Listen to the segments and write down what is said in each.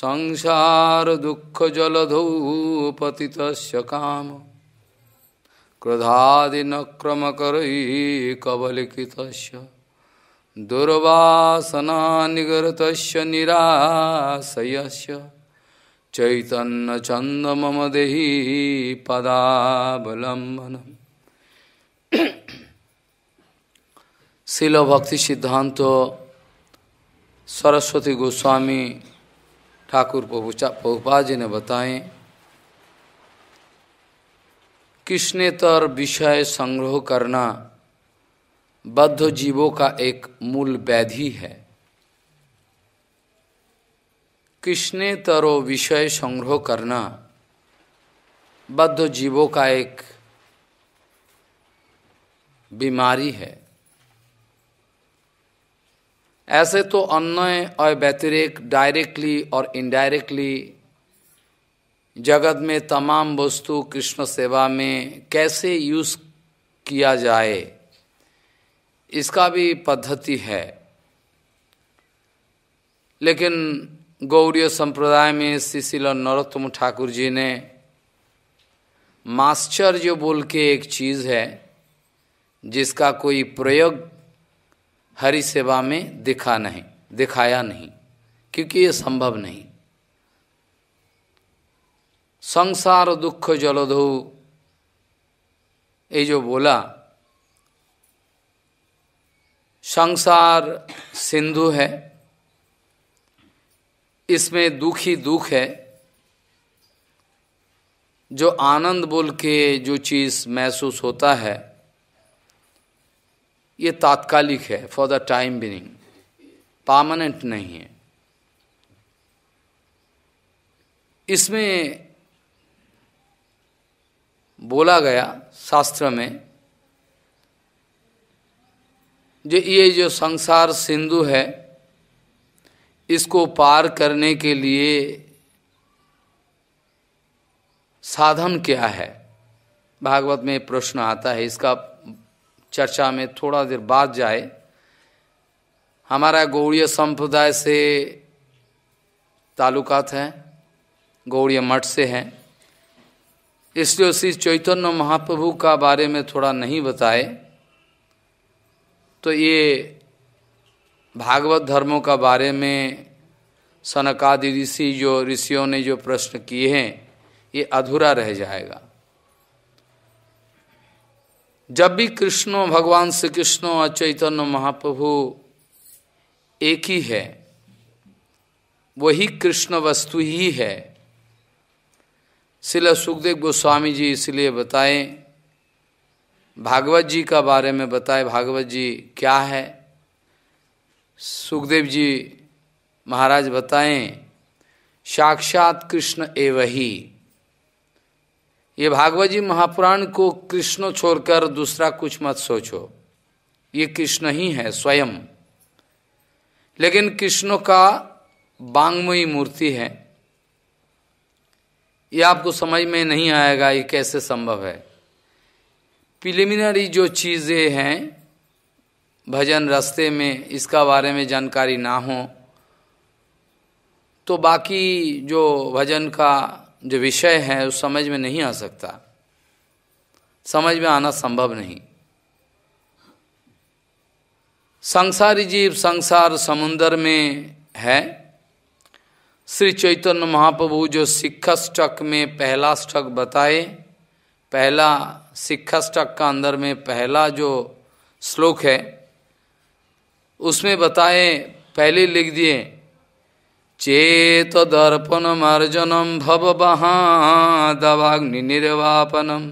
संसार दुख पतितस्य काम क्रोधादिनक्रमकरैः कबलिकितस्य दुर्वासनानिगरतस्य निराशयस्य चंद मम देहि पदावलम्बनम् शिल भक्ति सिद्धांत सरस्वती गोस्वामी ठाकुर पहुपा जी ने बताए कृष्णेतर तो विषय संग्रह करना बद्ध जीवों का एक मूल व्याधि है कृष्णे तरो विषय संग्रह करना बद्ध जीवों का एक बीमारी है ऐसे तो अन्य और व्यतिरेक डायरेक्टली और इनडायरेक्टली जगत में तमाम वस्तु कृष्ण सेवा में कैसे यूज किया जाए इसका भी पद्धति है लेकिन गौड़ीय संप्रदाय में शिशिल और नरोत्तम ठाकुर जी ने मास्टर जो बोल के एक चीज़ है जिसका कोई प्रयोग हरि सेवा में दिखा नहीं दिखाया नहीं क्योंकि ये संभव नहीं संसार दुख जलधो ये जो बोला संसार सिंधु है इसमें दुख ही दुख है जो आनंद बोल के जो चीज़ महसूस होता है ये तात्कालिक है for the time being permanent नहीं है इसमें बोला गया शास्त्र में जो ये जो संसार सिंधु है इसको पार करने के लिए साधन क्या है भागवत में प्रश्न आता है इसका चर्चा में थोड़ा देर बाद जाए हमारा गौड़ीय संप्रदाय से ताल्लुकात हैं गौड़ीय मठ से हैं इसलिए उसी चैतन्य महाप्रभु का बारे में थोड़ा नहीं बताए तो ये भागवत धर्मों का बारे में सनकादि ऋषि जो ऋषियों ने जो प्रश्न किए हैं ये अधूरा रह जाएगा जब भी कृष्ण भगवान श्री कृष्ण और चैतन्य महाप्रभु एक ही है वही कृष्ण वस्तु ही है इसलिए सुखदेव गोस्वामी जी इसलिए बताए भागवत जी का बारे में बताए भागवत जी क्या है सुखदेव जी महाराज बताएं साक्षात कृष्ण एवही ये भागवत जी महापुराण को कृष्ण छोड़कर दूसरा कुछ मत सोचो ये कृष्ण ही है स्वयं लेकिन कृष्ण का बांगमयी मूर्ति है ये आपको समझ में नहीं आएगा ये कैसे संभव है प्रिलिमिनरी जो चीज़ें हैं भजन रास्ते में इसका बारे में जानकारी ना हो तो बाकी जो भजन का जो विषय है उस समझ में नहीं आ सकता समझ में आना संभव नहीं संसारी जीव संसार समुंदर में है श्री चैतन्य महाप्रभु जो शिक्षा में पहला स्टक बताए पहला शिक्षा स्टक का अंदर में पहला जो श्लोक है उसमें बताए पहले लिख दिए चेतदर्पणमर्जनं भववहादवाग्निनिर्वापनं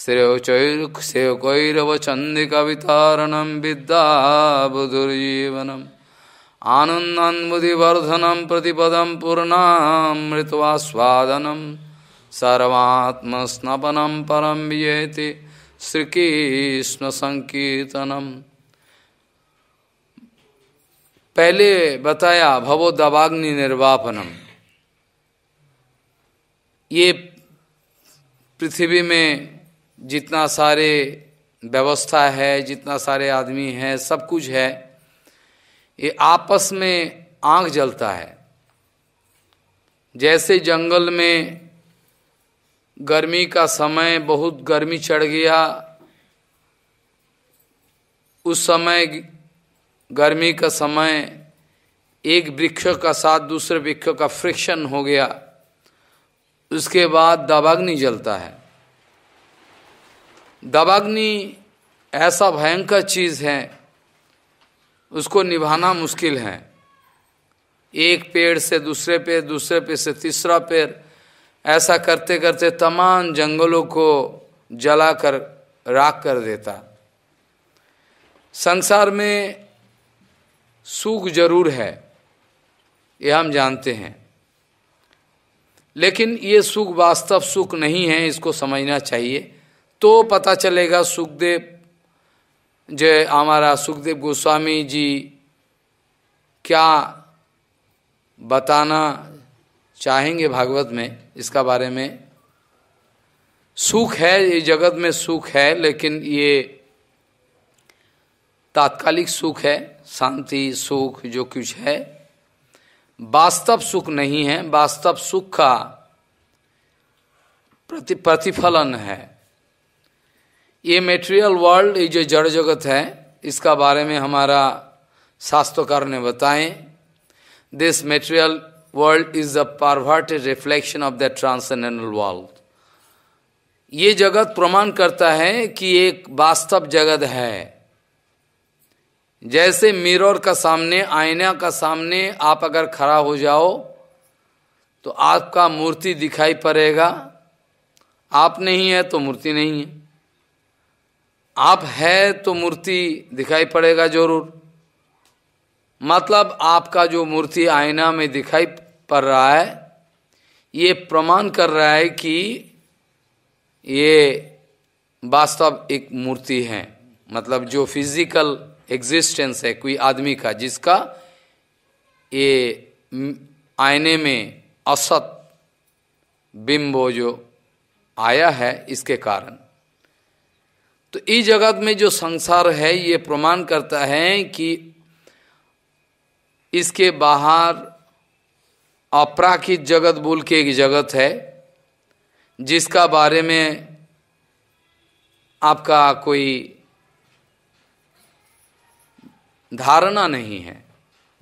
श्रेयोचैर्क्षेयकैरवचन्दिकवितारणं विद्याबुधुर्जीवनम् आनन्दान्मुदिवर्धनं प्रतिपदं पूर्णामृत्वास्वादनं सर्वात्मस्नपनं परम येति श्रीकृष्णसङ्कीर्तनम् पहले बताया भवो दवाग्नि निर्वापनम ये पृथ्वी में जितना सारे व्यवस्था है जितना सारे आदमी है सब कुछ है ये आपस में आंख जलता है जैसे जंगल में गर्मी का समय बहुत गर्मी चढ़ गया उस समय गर्मी का समय एक वृक्ष का साथ दूसरे वृक्ष का फ्रिक्शन हो गया उसके बाद दबाग्नि जलता है दबाग्नि ऐसा भयंकर चीज है उसको निभाना मुश्किल है एक पेड़ से दूसरे पेड़ दूसरे पेड़ से तीसरा पेड़ ऐसा करते करते तमाम जंगलों को जला कर राख कर देता संसार में सुख जरूर है यह हम जानते हैं लेकिन ये सुख वास्तव सुख नहीं है इसको समझना चाहिए तो पता चलेगा सुखदेव जय हमारा सुखदेव गोस्वामी जी क्या बताना चाहेंगे भागवत में इसका बारे में सुख है ये जगत में सुख है लेकिन ये तात्कालिक सुख है शांति सुख जो कुछ है वास्तव सुख नहीं है वास्तव सुख का प्रति प्रतिफलन है ये मेटेरियल वर्ल्ड ये जो जड़ जगत है इसका बारे में हमारा शास्त्रकार ने बताए this material world is the perverted reflection of the transcendental world ये जगत प्रमाण करता है कि एक वास्तव जगत है जैसे मिरर का सामने आईना का सामने आप अगर खड़ा हो जाओ तो आपका मूर्ति दिखाई पड़ेगा आप नहीं है तो मूर्ति नहीं है आप है तो मूर्ति दिखाई पड़ेगा जरूर मतलब आपका जो मूर्ति आईना में दिखाई पड़ रहा है ये प्रमाण कर रहा है कि ये वास्तव एक मूर्ति है मतलब जो फिजिकल एग्जिस्टेंस है कोई आदमी का जिसका ये आईने में असत बिंबो जो आया है इसके कारण तो इस जगत में जो संसार है ये प्रमाण करता है कि इसके बाहर अपराखित जगत बोल के एक जगत है जिसका बारे में आपका कोई धारणा नहीं है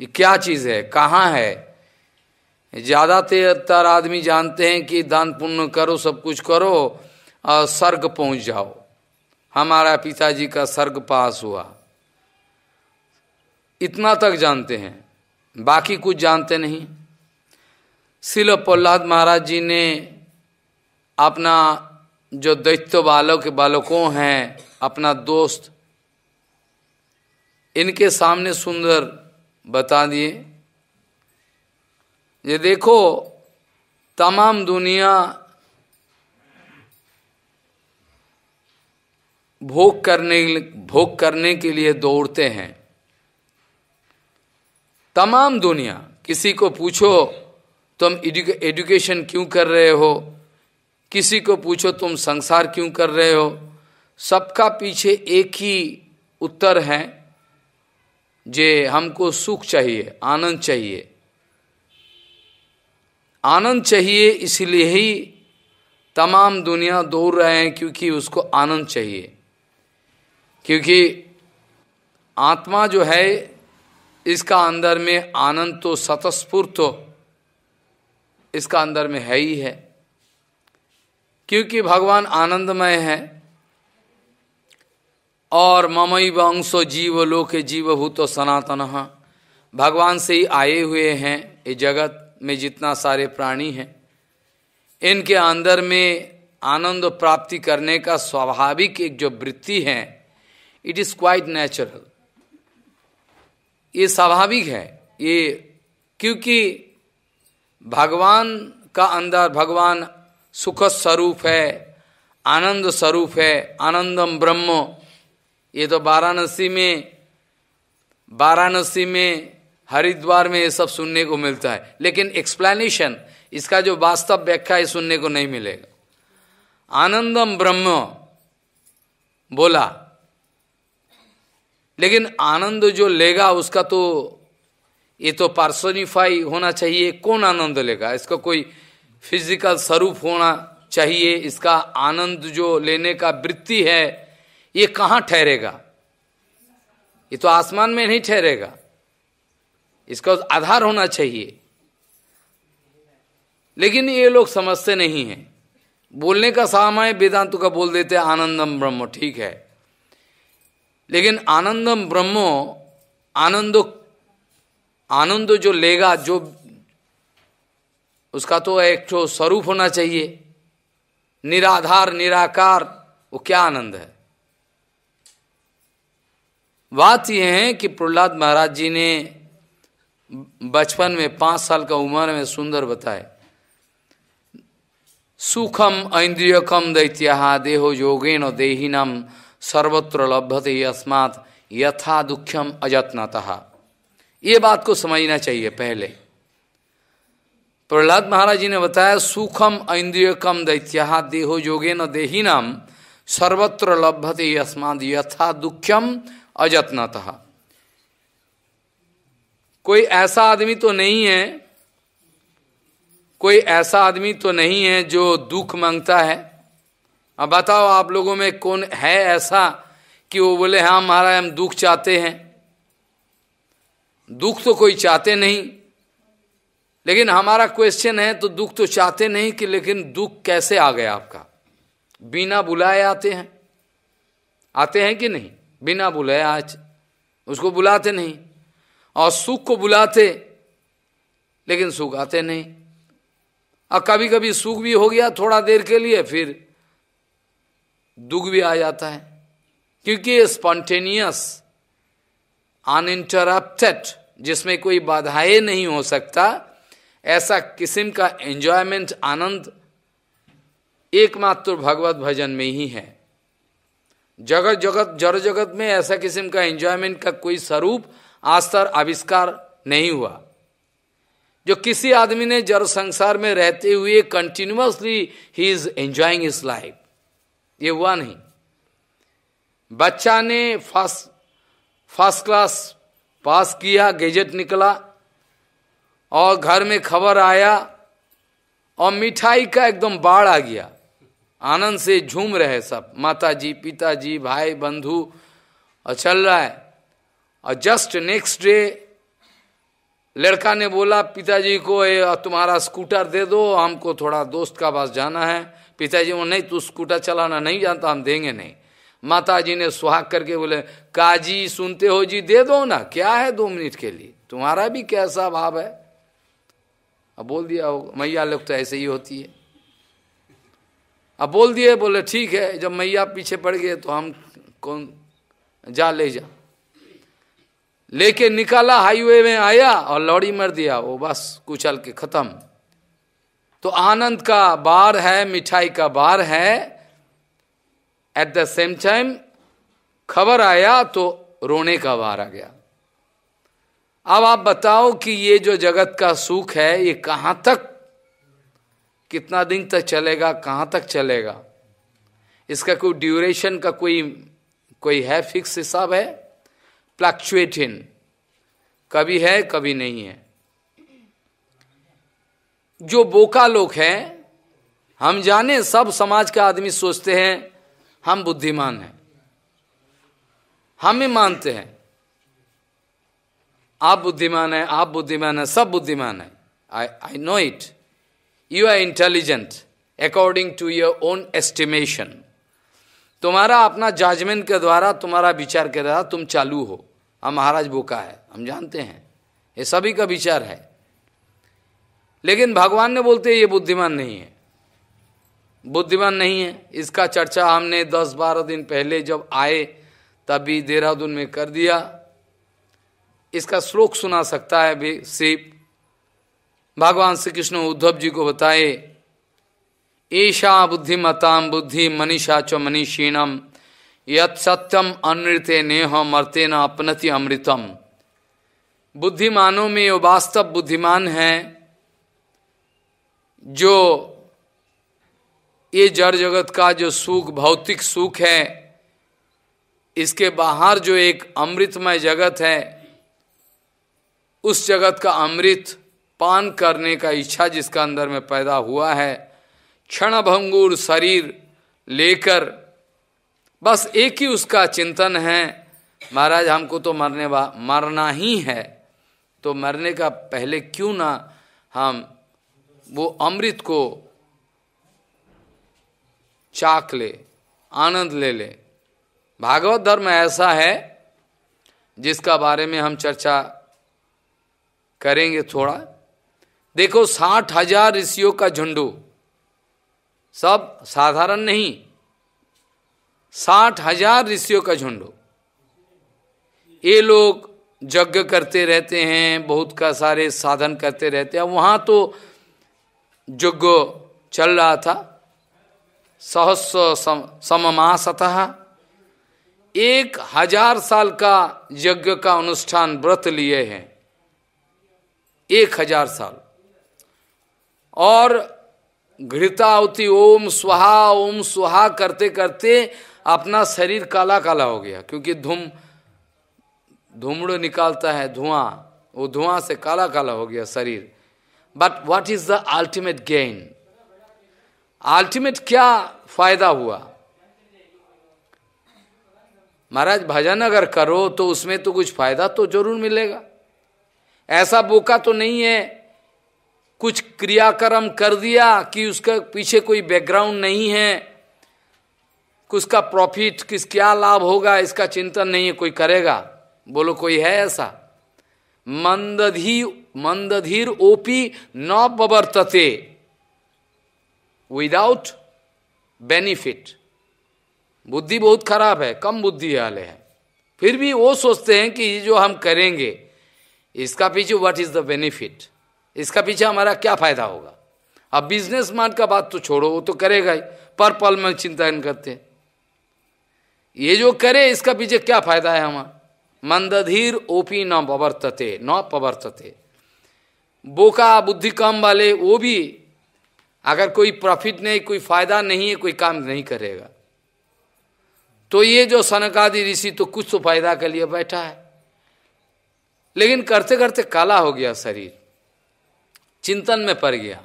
ये क्या चीज़ है कहाँ है ज़्यादातर आदमी जानते हैं कि दान पुण्य करो सब कुछ करो और स्वर्ग पहुंच जाओ हमारा पिताजी का स्वर्ग पास हुआ इतना तक जानते हैं बाकी कुछ जानते नहीं शिल प्रहलाद महाराज जी ने अपना जो दैत्य बालक बालकों हैं अपना दोस्त इनके सामने सुंदर बता दिए ये देखो तमाम दुनिया भोग करने भोग करने के लिए दौड़ते हैं तमाम दुनिया किसी को पूछो तुम एडुके, एडुकेशन क्यों कर रहे हो किसी को पूछो तुम संसार क्यों कर रहे हो सबका पीछे एक ही उत्तर है जे हमको सुख चाहिए आनंद चाहिए आनंद चाहिए इसलिए ही तमाम दुनिया दौड़ रहे हैं क्योंकि उसको आनंद चाहिए क्योंकि आत्मा जो है इसका अंदर में आनंद तो सतस्फूर्त तो इसका अंदर में है ही है क्योंकि भगवान आनंदमय है और ममई वंश जीव लोक जीवभूत सनातन भगवान से ही आए हुए हैं ये जगत में जितना सारे प्राणी हैं इनके अंदर में आनंद प्राप्ति करने का स्वाभाविक एक जो वृत्ति है इट इज क्वाइट नेचुरल ये स्वाभाविक है ये क्योंकि भगवान का अंदर भगवान सुख स्वरूप है आनंद स्वरूप है आनंदम ब्रह्म ये तो वाराणसी में वाराणसी में हरिद्वार में ये सब सुनने को मिलता है लेकिन एक्सप्लेनेशन इसका जो वास्तव व्याख्या है सुनने को नहीं मिलेगा आनंदम ब्रह्म बोला लेकिन आनंद जो लेगा उसका तो ये तो पार्सोनिफाई होना चाहिए कौन आनंद लेगा इसका कोई फिजिकल स्वरूप होना चाहिए इसका आनंद जो लेने का वृत्ति है ये कहां ठहरेगा ये तो आसमान में नहीं ठहरेगा इसका आधार होना चाहिए लेकिन ये लोग समझते नहीं है बोलने का सामय वेदांत का बोल देते आनंदम ब्रह्म ठीक है लेकिन आनंदम ब्रह्मो आनंद आनंद जो लेगा जो उसका तो एक तो स्वरूप होना चाहिए निराधार निराकार वो क्या आनंद है बात यह है कि प्रहलाद महाराज जी ने बचपन में पांच साल का उम्र में सुंदर बताए सुखम ऐन्द्रियकम दैत्या देहो योगेन देहीनम सर्वत्र लभ्यते अस्मात् यथा दुखम अजत्नतः ये बात को समझना चाहिए पहले प्रहलाद महाराज जी ने बताया सुखम ऐन्द्रियकम दैत्या देहो योगे न देही सर्वत्र लभ्यते अस्मात् यथा दुखम था कोई ऐसा आदमी तो नहीं है कोई ऐसा आदमी तो नहीं है जो दुख मांगता है अब बताओ आप लोगों में कौन है ऐसा कि वो बोले हाँ महाराज हम दुख चाहते हैं दुख तो कोई चाहते नहीं लेकिन हमारा क्वेश्चन है तो दुख तो चाहते नहीं कि लेकिन दुख कैसे आ गया आपका बिना बुलाए आते हैं आते हैं कि नहीं बिना बुलाए आज उसको बुलाते नहीं और सुख को बुलाते लेकिन सुख आते नहीं और कभी कभी सुख भी हो गया थोड़ा देर के लिए फिर दुख भी आ जाता है क्योंकि स्पॉन्टेनियस अनइंटरप्टेड जिसमें कोई बाधाएं नहीं हो सकता ऐसा किस्म का एंजॉयमेंट आनंद एकमात्र भगवत भजन में ही है जगत जगत जड़ जगत में ऐसा किस्म का एंजॉयमेंट का कोई स्वरूप आज तक आविष्कार नहीं हुआ जो किसी आदमी ने जड़ संसार में रहते हुए कंटिन्यूसली ही इज एंजॉइंग इज लाइफ ये हुआ नहीं बच्चा ने फर्स्ट फर्स्ट क्लास पास किया गेजेट निकला और घर में खबर आया और मिठाई का एकदम बाढ़ आ गया आनंद से झूम रहे सब माता जी पिताजी भाई बंधु और चल रहा है और जस्ट नेक्स्ट डे लड़का ने बोला पिताजी को ए, तुम्हारा स्कूटर दे दो हमको थोड़ा दोस्त का पास जाना है पिताजी वो नहीं तू स्कूटर चलाना नहीं जानता हम देंगे नहीं माता जी ने सुहाग करके बोले काजी सुनते हो जी दे दो ना क्या है दो मिनट के लिए तुम्हारा भी कैसा भाव है अब बोल दिया मैया लोग तो ऐसे ही होती है अब बोल दिए बोले ठीक है जब मैया पीछे पड़ गए तो हम कौन जा ले जा लेके निकाला हाईवे में आया और लौड़ी मर दिया वो बस कुचल के खत्म तो आनंद का बार है मिठाई का बार है एट द सेम टाइम खबर आया तो रोने का बार आ गया अब आप बताओ कि ये जो जगत का सुख है ये कहां तक कितना दिन तक चलेगा कहाँ तक चलेगा इसका कोई ड्यूरेशन का कोई कोई है फिक्स हिसाब है फ्लक्चुएटिन कभी है कभी नहीं है जो बोका लोग हैं हम जाने सब समाज का आदमी सोचते हैं हम बुद्धिमान हैं हम ही मानते हैं आप बुद्धिमान है आप बुद्धिमान है सब बुद्धिमान है I I know it you are intelligent according to your own estimation तुम्हारा अपना जजमेंट के द्वारा तुम्हारा विचार के द्वारा तुम चालू हो हम हाँ, महाराज बोका है हम जानते हैं ये सभी का विचार है लेकिन भगवान ने बोलते ये बुद्धिमान नहीं है बुद्धिमान नहीं है इसका चर्चा हमने दस बारह दिन पहले जब आए तभी देहरादून में कर दिया इसका श्लोक सुना सकता है भी शिव भगवान श्री कृष्ण उद्धव जी को बताए ईशा बुद्धिमताम बुद्धि मनीषा च मनीषीणम यत सत्यम अनृते नेह मरते न अपनति अमृतम बुद्धिमानों में वो वास्तव बुद्धिमान है जो ये जड़ जगत का जो सुख भौतिक सुख है इसके बाहर जो एक अमृतमय जगत है उस जगत का अमृत पान करने का इच्छा जिसका अंदर में पैदा हुआ है क्षण भंगुर शरीर लेकर बस एक ही उसका चिंतन है महाराज हमको तो मरने वा मरना ही है तो मरने का पहले क्यों ना हम वो अमृत को चाक ले आनंद ले ले भागवत धर्म ऐसा है जिसका बारे में हम चर्चा करेंगे थोड़ा देखो साठ हजार ऋषियों का झुंडू सब साधारण नहीं साठ हजार ऋषियों का झुंडू ये लोग यज्ञ करते रहते हैं बहुत का सारे साधन करते रहते हैं वहां तो यज्ञ चल रहा था सहस्व सम, एक हजार साल का यज्ञ का अनुष्ठान व्रत लिए हैं एक हजार साल और घृतावती ओम स्वाहा ओम स्वाहा करते करते अपना शरीर काला काला हो गया क्योंकि धूम धूमड़ निकालता है धुआं वो धुआं से काला काला हो गया शरीर but what is the ultimate gain ultimate क्या फायदा हुआ महाराज भजन अगर करो तो उसमें तो कुछ फायदा तो जरूर मिलेगा ऐसा बोका तो नहीं है कुछ क्रियाक्रम कर दिया कि उसका पीछे कोई बैकग्राउंड नहीं है किसका प्रॉफिट किस क्या लाभ होगा इसका चिंतन नहीं है कोई करेगा बोलो कोई है ऐसा मंदधी मंदधीर ओपी न बबरतते विदाउट बेनिफिट बुद्धि बहुत खराब है कम बुद्धि वाले हैं फिर भी वो सोचते हैं कि ये जो हम करेंगे इसका पीछे व्हाट इज द बेनिफिट इसका पीछे हमारा क्या फायदा होगा अब बिजनेस मैन का बात तो छोड़ो वो तो करेगा ही पर पल में चिंतन करते ये जो करे इसका पीछे क्या फायदा है हमारा मंदधीर ओपी न पवर्तते न पवर्तते बोका बुद्धि कम वाले वो भी अगर कोई प्रॉफिट नहीं कोई फायदा नहीं है कोई काम नहीं करेगा तो ये जो सनकादि ऋषि तो कुछ तो फायदा के लिए बैठा है लेकिन करते करते काला हो गया शरीर चिंतन में पड़ गया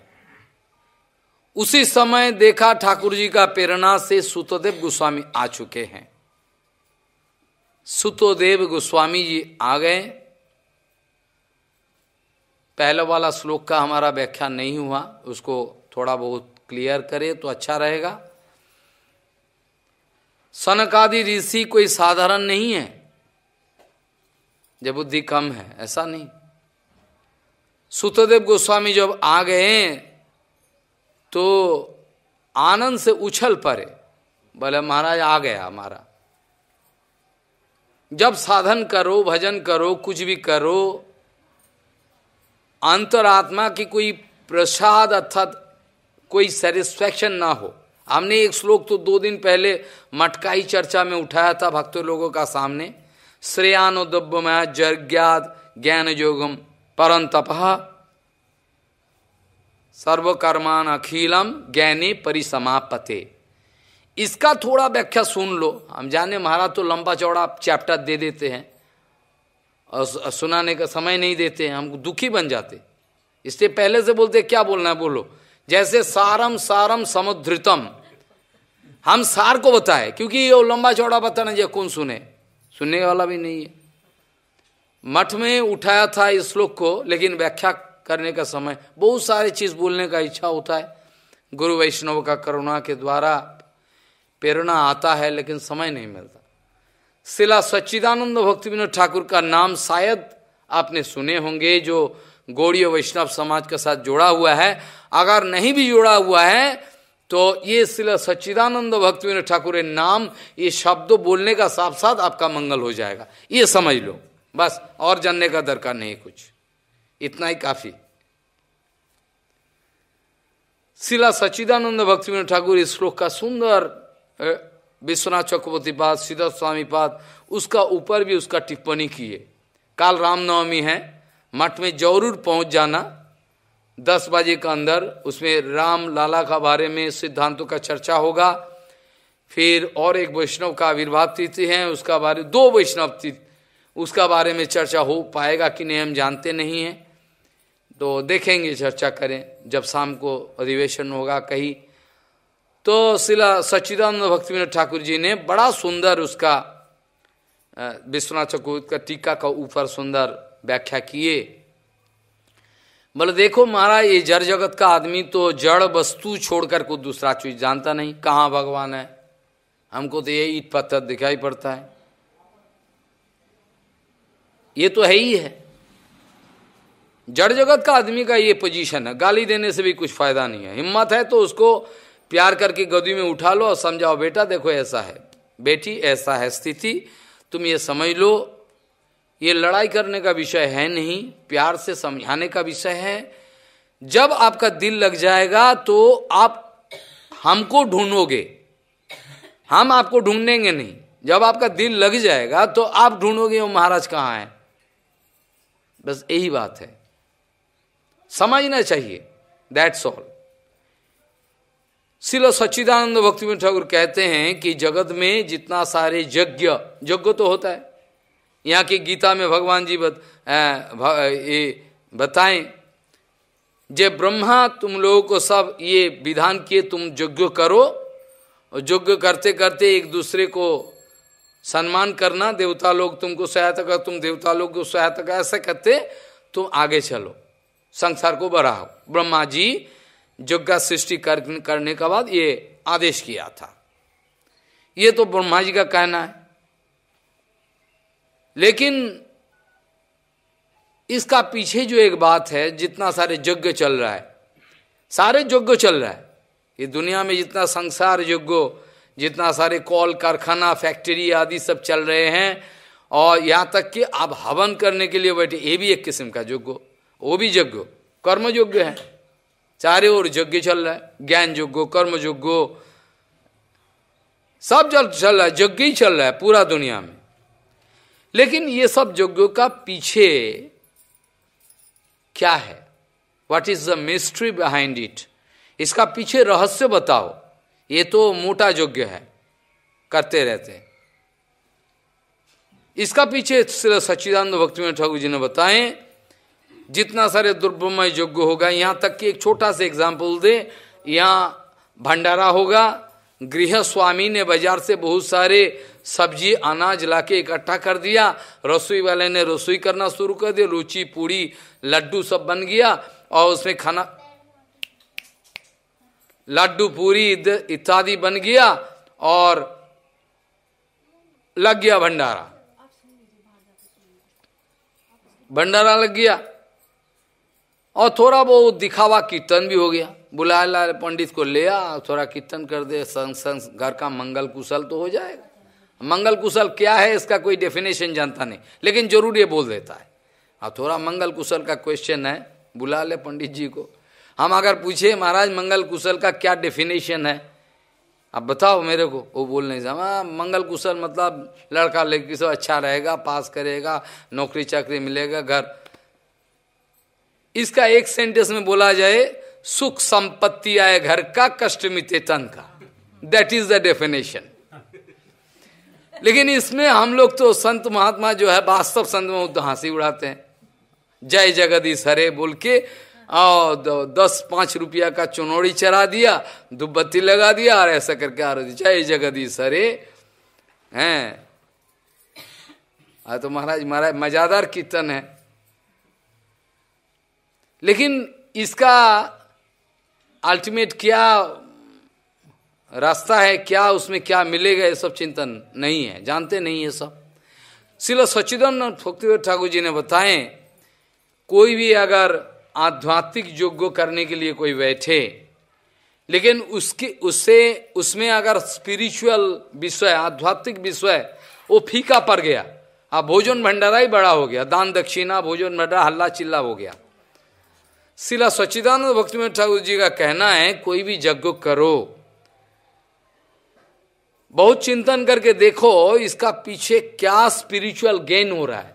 उसी समय देखा ठाकुर जी का प्रेरणा से सुतोदेव गोस्वामी आ चुके हैं सुतोदेव गोस्वामी जी आ गए पहले वाला श्लोक का हमारा व्याख्या नहीं हुआ उसको थोड़ा बहुत क्लियर करे तो अच्छा रहेगा सनकादि ऋषि कोई साधारण नहीं है जब बुद्धि कम है ऐसा नहीं सुतदेव गोस्वामी जब आ गए तो आनंद से उछल पड़े बोले महाराज आ गया हमारा जब साधन करो भजन करो कुछ भी करो अंतरात्मा की कोई प्रसाद अर्थात कोई सेटिस्फैक्शन ना हो हमने एक श्लोक तो दो दिन पहले मटकाई चर्चा में उठाया था भक्तों लोगों का सामने श्रेयानो दब्बमया ज्ञान योगम परम तप सर्वकर्मान अखिलम ज्ञानी परिसमापते इसका थोड़ा व्याख्या सुन लो हम जाने महाराज तो लंबा चौड़ा चैप्टर दे देते हैं और सुनाने का समय नहीं देते हैं हम दुखी बन जाते इससे पहले से बोलते क्या बोलना है बोलो जैसे सारम सारम समुद्रितम हम सार को बताए क्योंकि ये लंबा चौड़ा बताना चाहिए कौन सुने सुनने वाला भी नहीं है मठ में उठाया था इस श्लोक को लेकिन व्याख्या करने का समय बहुत सारे चीज बोलने का इच्छा होता है गुरु वैष्णव का करुणा के द्वारा प्रेरणा आता है लेकिन समय नहीं मिलता शिला सच्चिदानंद भक्ति विनोद ठाकुर का नाम शायद आपने सुने होंगे जो गौड़ी वैष्णव समाज के साथ जुड़ा हुआ है अगर नहीं भी जुड़ा हुआ है तो ये शिला सच्चिदानंद भक्ति विनोद ठाकुर नाम ये शब्द बोलने का साथ साथ आपका मंगल हो जाएगा ये समझ लो बस और जानने का दरकार नहीं कुछ इतना ही काफी शिला सच्चिदानंद भक्ति ठाकुर इस श्लोक का सुंदर विश्वनाथ चक्रवर्ती पाद सीधा स्वामी पाद उसका ऊपर भी उसका टिप्पणी किए काल रामनवमी है मठ में जरूर पहुंच जाना दस बजे के अंदर उसमें राम लाला का बारे में सिद्धांतों का चर्चा होगा फिर और एक वैष्णव का आविर्भाव तिथि है उसका बारे दो वैष्णव तिथि उसका बारे में चर्चा हो पाएगा कि नहीं हम जानते नहीं हैं तो देखेंगे चर्चा करें जब शाम को अधिवेशन होगा कहीं तो शिला सच्चिदानंद भक्ति विनोद ठाकुर जी ने बड़ा सुंदर उसका विश्वनाथ चकुर्थ का टीका का ऊपर सुंदर व्याख्या किए बोले देखो महाराज ये जड़ जगत का आदमी तो जड़ वस्तु छोड़कर कोई दूसरा चीज जानता नहीं कहाँ भगवान है हमको तो ये ईट पत्थर दिखाई पड़ता है ये तो है ही है जड़ जगत का आदमी का ये पोजीशन है गाली देने से भी कुछ फायदा नहीं है हिम्मत है तो उसको प्यार करके गदी में उठा लो और समझाओ बेटा देखो ऐसा है बेटी ऐसा है स्थिति तुम ये समझ लो ये लड़ाई करने का विषय है नहीं प्यार से समझाने का विषय है जब आपका दिल लग जाएगा तो आप हमको ढूंढोगे हम आपको ढूंढेंगे नहीं जब आपका दिल लग जाएगा तो आप ढूंढोगे वो महाराज कहाँ है बस यही बात है समझना चाहिए दैट्स ऑल सिलो सच्चिदानंद भक्ति में ठाकुर कहते हैं कि जगत में जितना सारे यज्ञ यज्ञ तो होता है यहाँ की गीता में भगवान जी बत, ये बताएं जे ब्रह्मा तुम लोगों को सब ये विधान किए तुम यज्ञ करो और यज्ञ करते करते एक दूसरे को सम्मान करना देवता लोग तुमको सहायता कर तुम देवता लोग को सहायता कर ऐसा कहते तुम आगे चलो संसार को बढ़ाओ ब्रह्मा जी यज्ञा सृष्टि कर, करने के बाद ये आदेश किया था ये तो ब्रह्मा जी का कहना है लेकिन इसका पीछे जो एक बात है जितना सारे यज्ञ चल रहा है सारे यज्ञ चल रहा है ये दुनिया में जितना संसार यज्ञ जितना सारे कॉल कारखाना फैक्ट्री आदि सब चल रहे हैं और यहाँ तक कि आप हवन करने के लिए बैठे ये भी एक किस्म का यज्ञ वो भी यज्ञ कर्म यज्ञ है चारे ओर यज्ञ चल रहा है ज्ञान यज्ञ कर्म यज्ञ सब जल चल रहा है यज्ञ ही चल रहा है पूरा दुनिया में लेकिन ये सब यज्ञों का पीछे क्या है what is the mystery behind it इसका पीछे रहस्य बताओ ये तो मोटा योग्य है करते रहते हैं इसका पीछे सिर्फ सच्चिदानंद भक्ति में ठाकुर जी ने बताए जितना सारे दुर्ब्रमय योग्य होगा यहाँ तक कि एक छोटा सा एग्जाम्पल दे यहाँ भंडारा होगा गृह स्वामी ने बाजार से बहुत सारे सब्जी अनाज लाके इकट्ठा कर दिया रसोई वाले ने रसोई करना शुरू कर दिया रुचि पूड़ी लड्डू सब बन गया और उसमें खाना लड्डू पूरी इत्यादि बन गया और लग गया भंडारा भंडारा लग गया और थोड़ा बहुत दिखावा कीर्तन भी हो गया बुलाया ला पंडित को ले आ थोड़ा कीर्तन कर दे संग संग घर का मंगल कुशल तो हो जाएगा मंगल कुशल क्या है इसका कोई डेफिनेशन जानता नहीं लेकिन जरूर ये बोल देता है अब थोड़ा मंगल कुशल का क्वेश्चन है बुला ले पंडित जी को हम अगर पूछे महाराज मंगल कुशल का क्या डेफिनेशन है आप बताओ मेरे को वो बोल नहीं समा हाँ, मंगल कुशल मतलब लड़का लड़की सब अच्छा रहेगा पास करेगा नौकरी चाकरी मिलेगा घर इसका एक सेंटेंस में बोला जाए सुख संपत्ति आए घर का कष्ट मिते तन का दैट इज द डेफिनेशन लेकिन इसमें हम लोग तो संत महात्मा जो है वास्तव संत में हंसी उड़ाते हैं जय जगदीश हरे बोल के और दस पांच रुपया का चुनौड़ी चरा दिया दुबत्ती लगा दिया और ऐसा करके आरती जय जगदीश अरे हैं हाँ, तो महाराज महाराज मजादार कीर्तन है लेकिन इसका अल्टीमेट क्या रास्ता है क्या उसमें क्या मिलेगा ये सब चिंतन नहीं है जानते नहीं ये सब सिला सचिदानंद भक्तिवेद ठाकुर जी ने बताएं कोई भी अगर आध्यात्मिक योग करने के लिए कोई बैठे लेकिन उसके उसे उसमें अगर स्पिरिचुअल विषय आध्यात्मिक विषय वो फीका पड़ गया अब हाँ, भोजन भंडारा ही बड़ा हो गया दान दक्षिणा भोजन भंडारा हल्ला चिल्ला हो गया शिला स्वच्छिदानंद भक्ति में ठाकुर जी का कहना है कोई भी यज्ञ करो बहुत चिंतन करके देखो इसका पीछे क्या स्पिरिचुअल गेन हो रहा है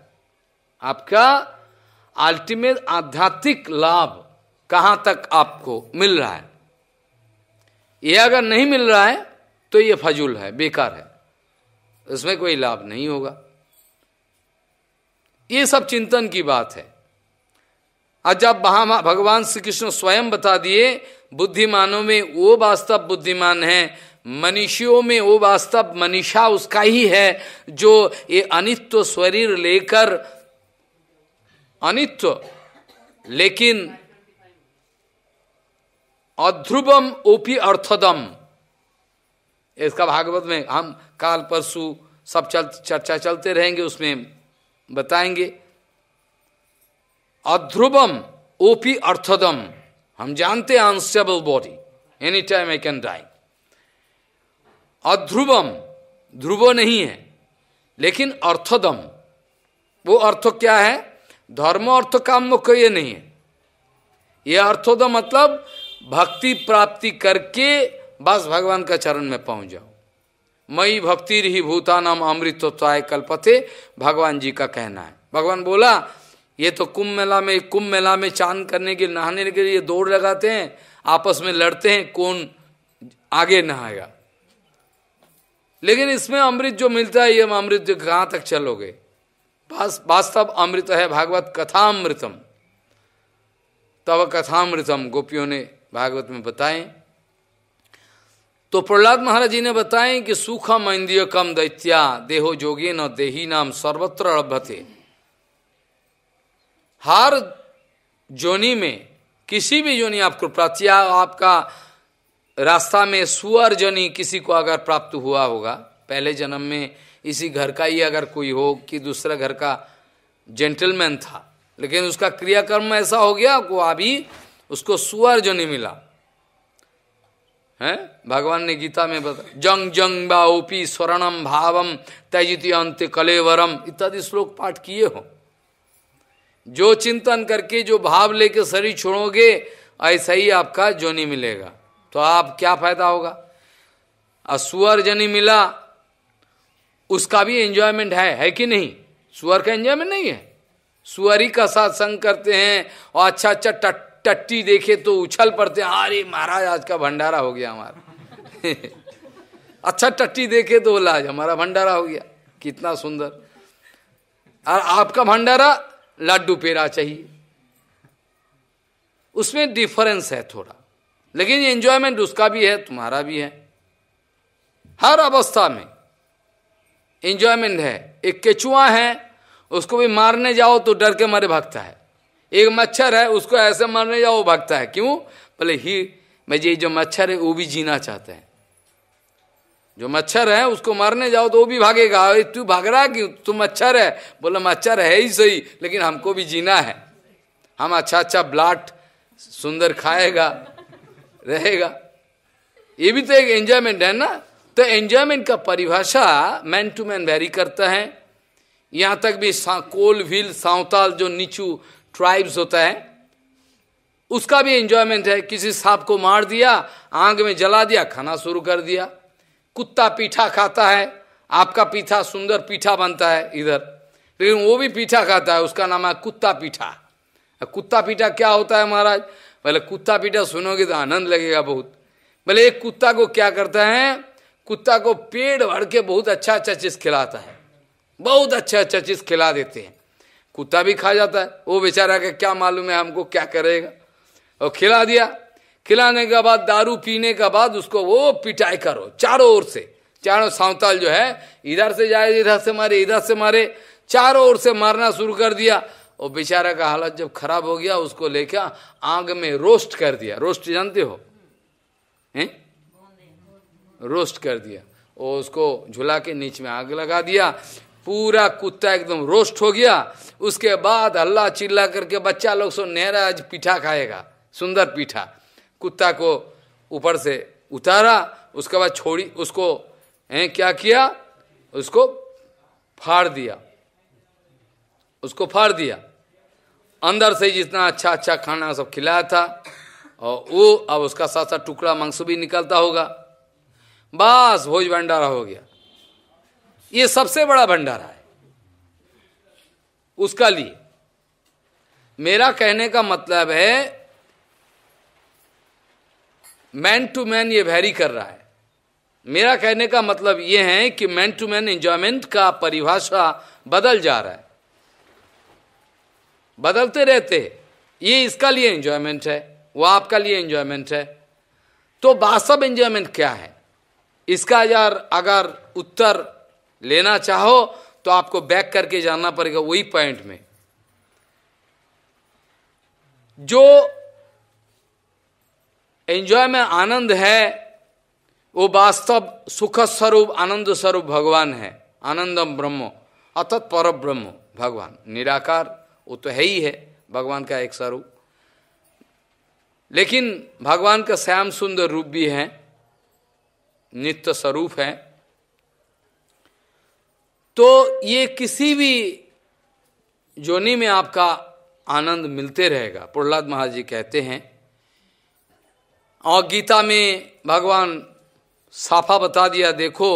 आपका अल्टीमेट आध्यात्मिक लाभ कहां तक आपको मिल रहा है यह अगर नहीं मिल रहा है तो यह फजूल है बेकार है इसमें कोई लाभ नहीं होगा ये सब चिंतन की बात है और जब वहां भगवान श्री कृष्ण स्वयं बता दिए बुद्धिमानों में वो वास्तव बुद्धिमान है मनीषियों में वो वास्तव मनीषा उसका ही है जो ये अनित्व शरीर लेकर अनित्व लेकिन अध्रुवम ओपी अर्थदम इसका भागवत में हम काल परसु सब चल चर्चा चलते रहेंगे उसमें बताएंगे अध्रुवम ओपी अर्थदम हम जानते हैं unstable body any time I can die अध्रुवम ध्रुव नहीं है लेकिन अर्थदम वो अर्थ क्या है धर्म अर्थ काम मुख्य ये नहीं है ये अर्थों तो मतलब भक्ति प्राप्ति करके बस भगवान का चरण में पहुंच जाओ मई भक्ति रही भूता नाम अमृतोत्वाय कल्पथे भगवान जी का कहना है भगवान बोला ये तो कुंभ मेला में कुंभ मेला में चांद करने के नहाने के लिए दौड़ लगाते हैं आपस में लड़ते हैं कौन आगे नहाएगा लेकिन इसमें अमृत जो मिलता है ये अमृत कहाँ तक चलोगे वास्तव अमृत है भागवत कथामृतम तब कथामृतम गोपियों ने भागवत में बताएं तो प्रहलाद महाराज जी ने बताएं कि सूखम इंद्रिय कम दैत्या देहो जोगे न देही नाम सर्वत्र लभ्यते हर जोनी में किसी भी जोनी आपको प्राप्त या आपका रास्ता में सुअर जोनी किसी को अगर प्राप्त हुआ होगा पहले जन्म में इसी घर का ही अगर कोई हो कि दूसरा घर का जेंटलमैन था लेकिन उसका क्रियाकर्म ऐसा हो गया वो अभी उसको सुअर जो नहीं मिला है भगवान ने गीता में बता जंग जंग बाओपी स्वर्णम भावम तैजित अंत कलेवरम इत्यादि श्लोक पाठ किए हो जो चिंतन करके जो भाव लेके शरीर छोड़ोगे ऐसा ही आपका जोनी मिलेगा तो आप क्या फायदा होगा असुअर जनी मिला उसका भी एंजॉयमेंट है है कि नहीं सुअर का एंजॉयमेंट नहीं है ही का साथ संग करते हैं और अच्छा अच्छा टट्टी देखे तो उछल पड़ते हैं अरे महाराज आज का भंडारा हो गया हमारा अच्छा टट्टी देखे तो बोला आज हमारा भंडारा हो गया कितना सुंदर और आपका भंडारा लड्डू पेरा चाहिए उसमें डिफरेंस है थोड़ा लेकिन एंजॉयमेंट उसका भी है तुम्हारा भी है हर अवस्था में एंजॉयमेंट है एक केचुआ है उसको भी मारने जाओ तो डर के मारे भागता है एक मच्छर है उसको ऐसे मारने जाओ वो भागता है क्यों भले ही मैं ये जो मच्छर है वो भी जीना चाहते हैं जो मच्छर है उसको मारने जाओ तो वो भी भागेगा अरे तू भाग रहा क्यों तू मच्छर है बोला मच्छर है ही सही लेकिन हमको भी जीना है हम अच्छा अच्छा ब्लाट सुंदर खाएगा रहेगा ये भी तो एक एंजॉयमेंट है ना तो एंजॉयमेंट का परिभाषा मैन टू मैन वेरी करता है यहां तक भी कोल व्हील सांवताल जो नीचू ट्राइब्स होता है उसका भी एंजॉयमेंट है किसी सांप को मार दिया आग में जला दिया खाना शुरू कर दिया कुत्ता पीठा खाता है आपका पीठा सुंदर पीठा बनता है इधर लेकिन वो भी पीठा खाता है उसका नाम है कुत्ता पीठा कुत्ता पीठा क्या होता है महाराज बोले कुत्ता पीठा सुनोगे तो आनंद लगेगा बहुत बोले एक कुत्ता को क्या करता है कुत्ता को पेड़ भर के बहुत अच्छा अच्छा चीज खिलाता है बहुत अच्छा अच्छा चीज खिला देते हैं कुत्ता भी खा जाता है वो बेचारा का क्या मालूम है हमको क्या करेगा और खिला दिया खिलाने के बाद दारू पीने के बाद उसको वो पिटाई करो चारों ओर से चारों सांताल जो है इधर से जाए इधर से मारे इधर से मारे चारों ओर से मारना शुरू कर दिया और बेचारा का हालत जब खराब हो गया उसको लेकर आग में रोस्ट कर दिया रोस्ट जानते हो हैं रोस्ट कर दिया और उसको झुला के नीचे में आग लगा दिया पूरा कुत्ता एकदम रोस्ट हो गया उसके बाद अल्लाह चिल्ला करके बच्चा लोग सो नहरा आज पीठा खाएगा सुंदर पीठा कुत्ता को ऊपर से उतारा उसके बाद छोड़ी उसको हैं क्या किया उसको फाड़ दिया उसको फाड़ दिया अंदर से जितना अच्छा अच्छा खाना सब खिलाया था और वो अब उसका साथ साथ टुकड़ा मांस भी निकलता होगा बस भोज भंडारा हो गया ये सबसे बड़ा भंडारा है उसका लिए मेरा कहने का मतलब है मैन टू मैन ये वैरी कर रहा है मेरा कहने का मतलब ये है कि मैन टू मैन एंजॉयमेंट का परिभाषा बदल जा रहा है बदलते रहते ये इसका लिए एंजॉयमेंट है वो आपका लिए एंजॉयमेंट है तो वास्तव एंजॉयमेंट क्या है इसका यार अगर उत्तर लेना चाहो तो आपको बैक करके जाना पड़ेगा वही पॉइंट में जो एंजॉय में आनंद है वो वास्तव सुख स्वरूप आनंद स्वरूप भगवान है आनंदम ब्रह्म अर्थात पर ब्रह्म भगवान निराकार वो तो है ही है भगवान का एक स्वरूप लेकिन भगवान का श्याम सुंदर रूप भी है नित्य स्वरूप है तो ये किसी भी जोनी में आपका आनंद मिलते रहेगा प्रहलाद महाराज जी कहते हैं और गीता में भगवान साफा बता दिया देखो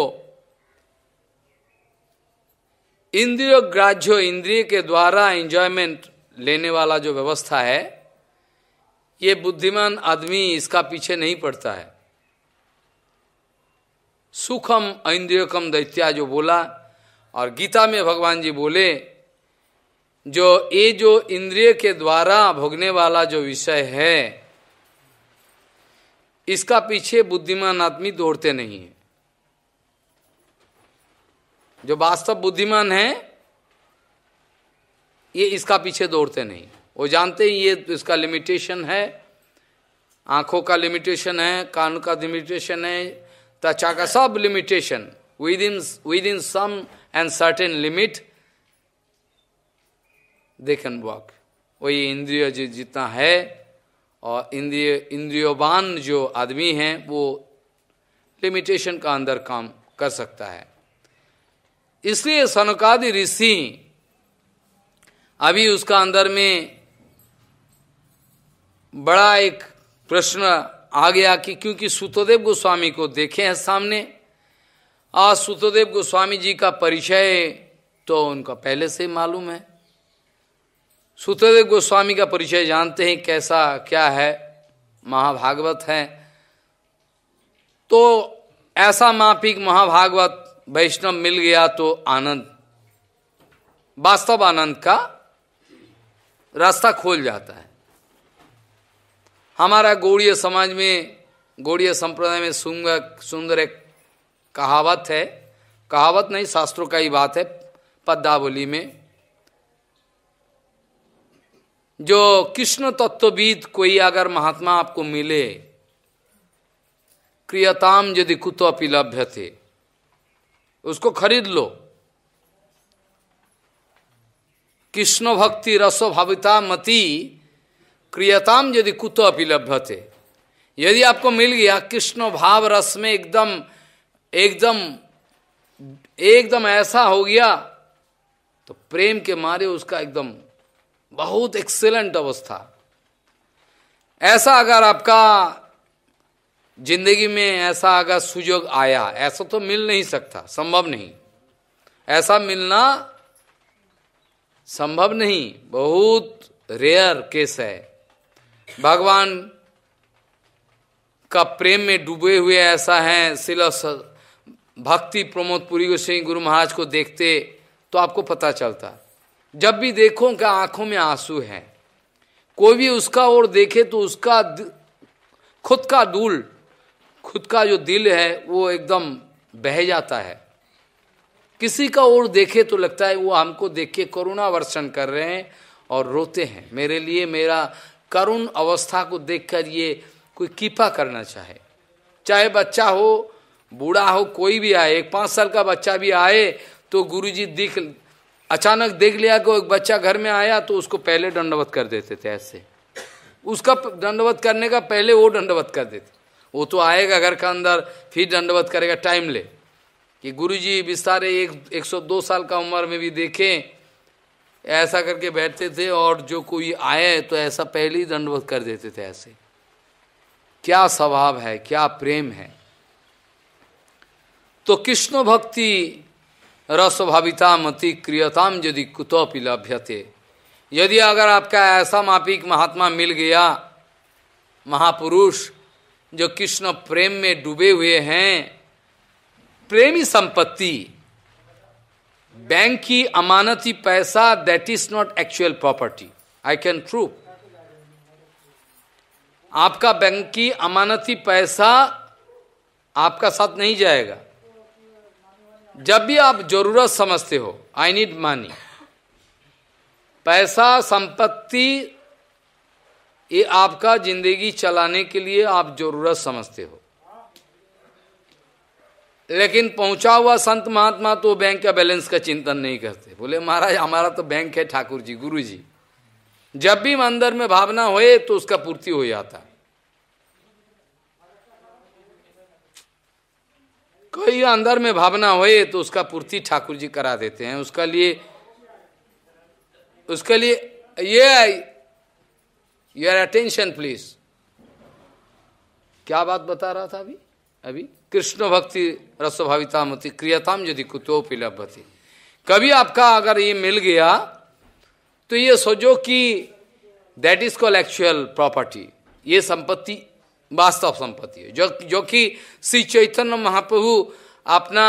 इंद्रिय ग्राह्य इंद्रिय के द्वारा एंजॉयमेंट लेने वाला जो व्यवस्था है ये बुद्धिमान आदमी इसका पीछे नहीं पड़ता है सुखम ऐन्द्रियकम दैत्या जो बोला और गीता में भगवान जी बोले जो ये जो इंद्रिय के द्वारा भोगने वाला जो विषय है इसका पीछे बुद्धिमान आदमी दौड़ते नहीं है जो वास्तव बुद्धिमान है ये इसका पीछे दौड़ते नहीं वो जानते हैं ये इसका लिमिटेशन है आंखों का लिमिटेशन है कान का लिमिटेशन है The chakasab limitation, within, within some and certain limit, they can walk. वही इंद्रिय जो जितना है और इंद्रिय इंद्रियोबान जो आदमी है वो लिमिटेशन का अंदर काम कर सकता है इसलिए सनकादि ऋषि अभी उसका अंदर में बड़ा एक प्रश्न आ गया कि क्योंकि सुतोदेव गोस्वामी को देखे हैं सामने आज सुतोदेव गोस्वामी जी का परिचय तो उनका पहले से मालूम है सुतोदेव गोस्वामी का परिचय जानते हैं कैसा क्या है महाभागवत है तो ऐसा मापिक महाभागवत वैष्णव मिल गया तो आनंद वास्तव आनंद का रास्ता खोल जाता है हमारा गौड़ीय समाज में गौड़ीय संप्रदाय में सुंदर सुंदर एक कहावत है कहावत नहीं शास्त्रों का ही बात है पद्दावली में जो कृष्ण तत्वविद कोई अगर महात्मा आपको मिले क्रियताम यदि कुतो लभ्य थे उसको खरीद लो कृष्ण भक्ति रसो भविता मती क्रियताम यदि कुतो थे यदि आपको मिल गया कृष्ण भाव रस में एकदम एकदम एकदम ऐसा हो गया तो प्रेम के मारे उसका एकदम बहुत एक्सेलेंट अवस्था ऐसा अगर आपका जिंदगी में ऐसा अगर सुयोग आया ऐसा तो मिल नहीं सकता संभव नहीं ऐसा मिलना संभव नहीं बहुत रेयर केस है भगवान का प्रेम में डूबे हुए ऐसा है शिला भक्ति प्रमोद पुरी सिंह गुरु महाराज को देखते तो आपको पता चलता जब भी देखो उनका आंखों में आंसू है कोई भी उसका ओर देखे तो उसका खुद का दूल खुद का जो दिल है वो एकदम बह जाता है किसी का ओर देखे तो लगता है वो हमको देख के करुणा वर्षण कर रहे हैं और रोते हैं मेरे लिए मेरा करुण अवस्था को देखकर ये कोई कीपा करना चाहे चाहे बच्चा हो बूढ़ा हो कोई भी आए एक पाँच साल का बच्चा भी आए तो गुरुजी दिख अचानक देख लिया कि एक बच्चा घर में आया तो उसको पहले दंडवत कर देते थे ऐसे उसका दंडवत करने का पहले वो दंडवत कर देते वो तो आएगा घर का अंदर फिर दंडवत करेगा टाइम ले कि गुरुजी बिस्तारे एक दो साल का उम्र में भी देखें ऐसा करके बैठते थे और जो कोई आए तो ऐसा पहले ही दंडवत कर देते थे ऐसे क्या स्वभाव है क्या प्रेम है तो कृष्ण भक्ति रसभाविता मति क्रियताम यदि कुतोपि लभ्यते यदि अगर आपका ऐसा मापिक महात्मा मिल गया महापुरुष जो कृष्ण प्रेम में डूबे हुए हैं प्रेमी संपत्ति बैंक की अमानती पैसा that is not actual property I can prove आपका बैंक की अमानती पैसा आपका साथ नहीं जाएगा जब भी आप जरूरत समझते हो आई नीड मनी पैसा संपत्ति ये आपका जिंदगी चलाने के लिए आप जरूरत समझते हो लेकिन पहुंचा हुआ संत महात्मा तो बैंक का बैलेंस का चिंतन नहीं करते बोले महाराज हमारा तो बैंक है ठाकुर जी गुरु जी जब भी मंदिर में भावना होए तो उसका पूर्ति हो जाता कोई अंदर में भावना होए तो उसका पूर्ति ठाकुर जी करा देते हैं उसका लिए उसके लिए ये योर अटेंशन प्लीज क्या बात बता रहा था अभी अभी कृष्ण भक्ति मती क्रियताम यदि कुतो लभ्यति कभी आपका अगर ये मिल गया तो ये सोचो कि that is call actual property ये संपत्ति वास्तव संपत्ति है जो जो कि श्री चैतन्य महाप्रभु अपना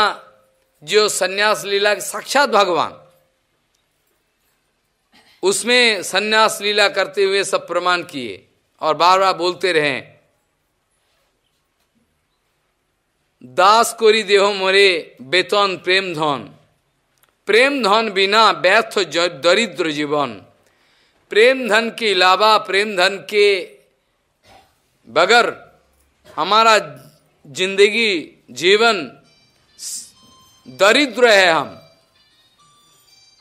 जो सन्यास लीला साक्षात भगवान उसमें सन्यास लीला करते हुए सब प्रमाण किए और बार बार बोलते रहे दास करी देह मरे वेतन प्रेम धन प्रेम धन बिना व्यर्थ दरिद्र जीवन प्रेम धन के अलावा प्रेम धन के बगैर हमारा जिंदगी जीवन दरिद्र है हम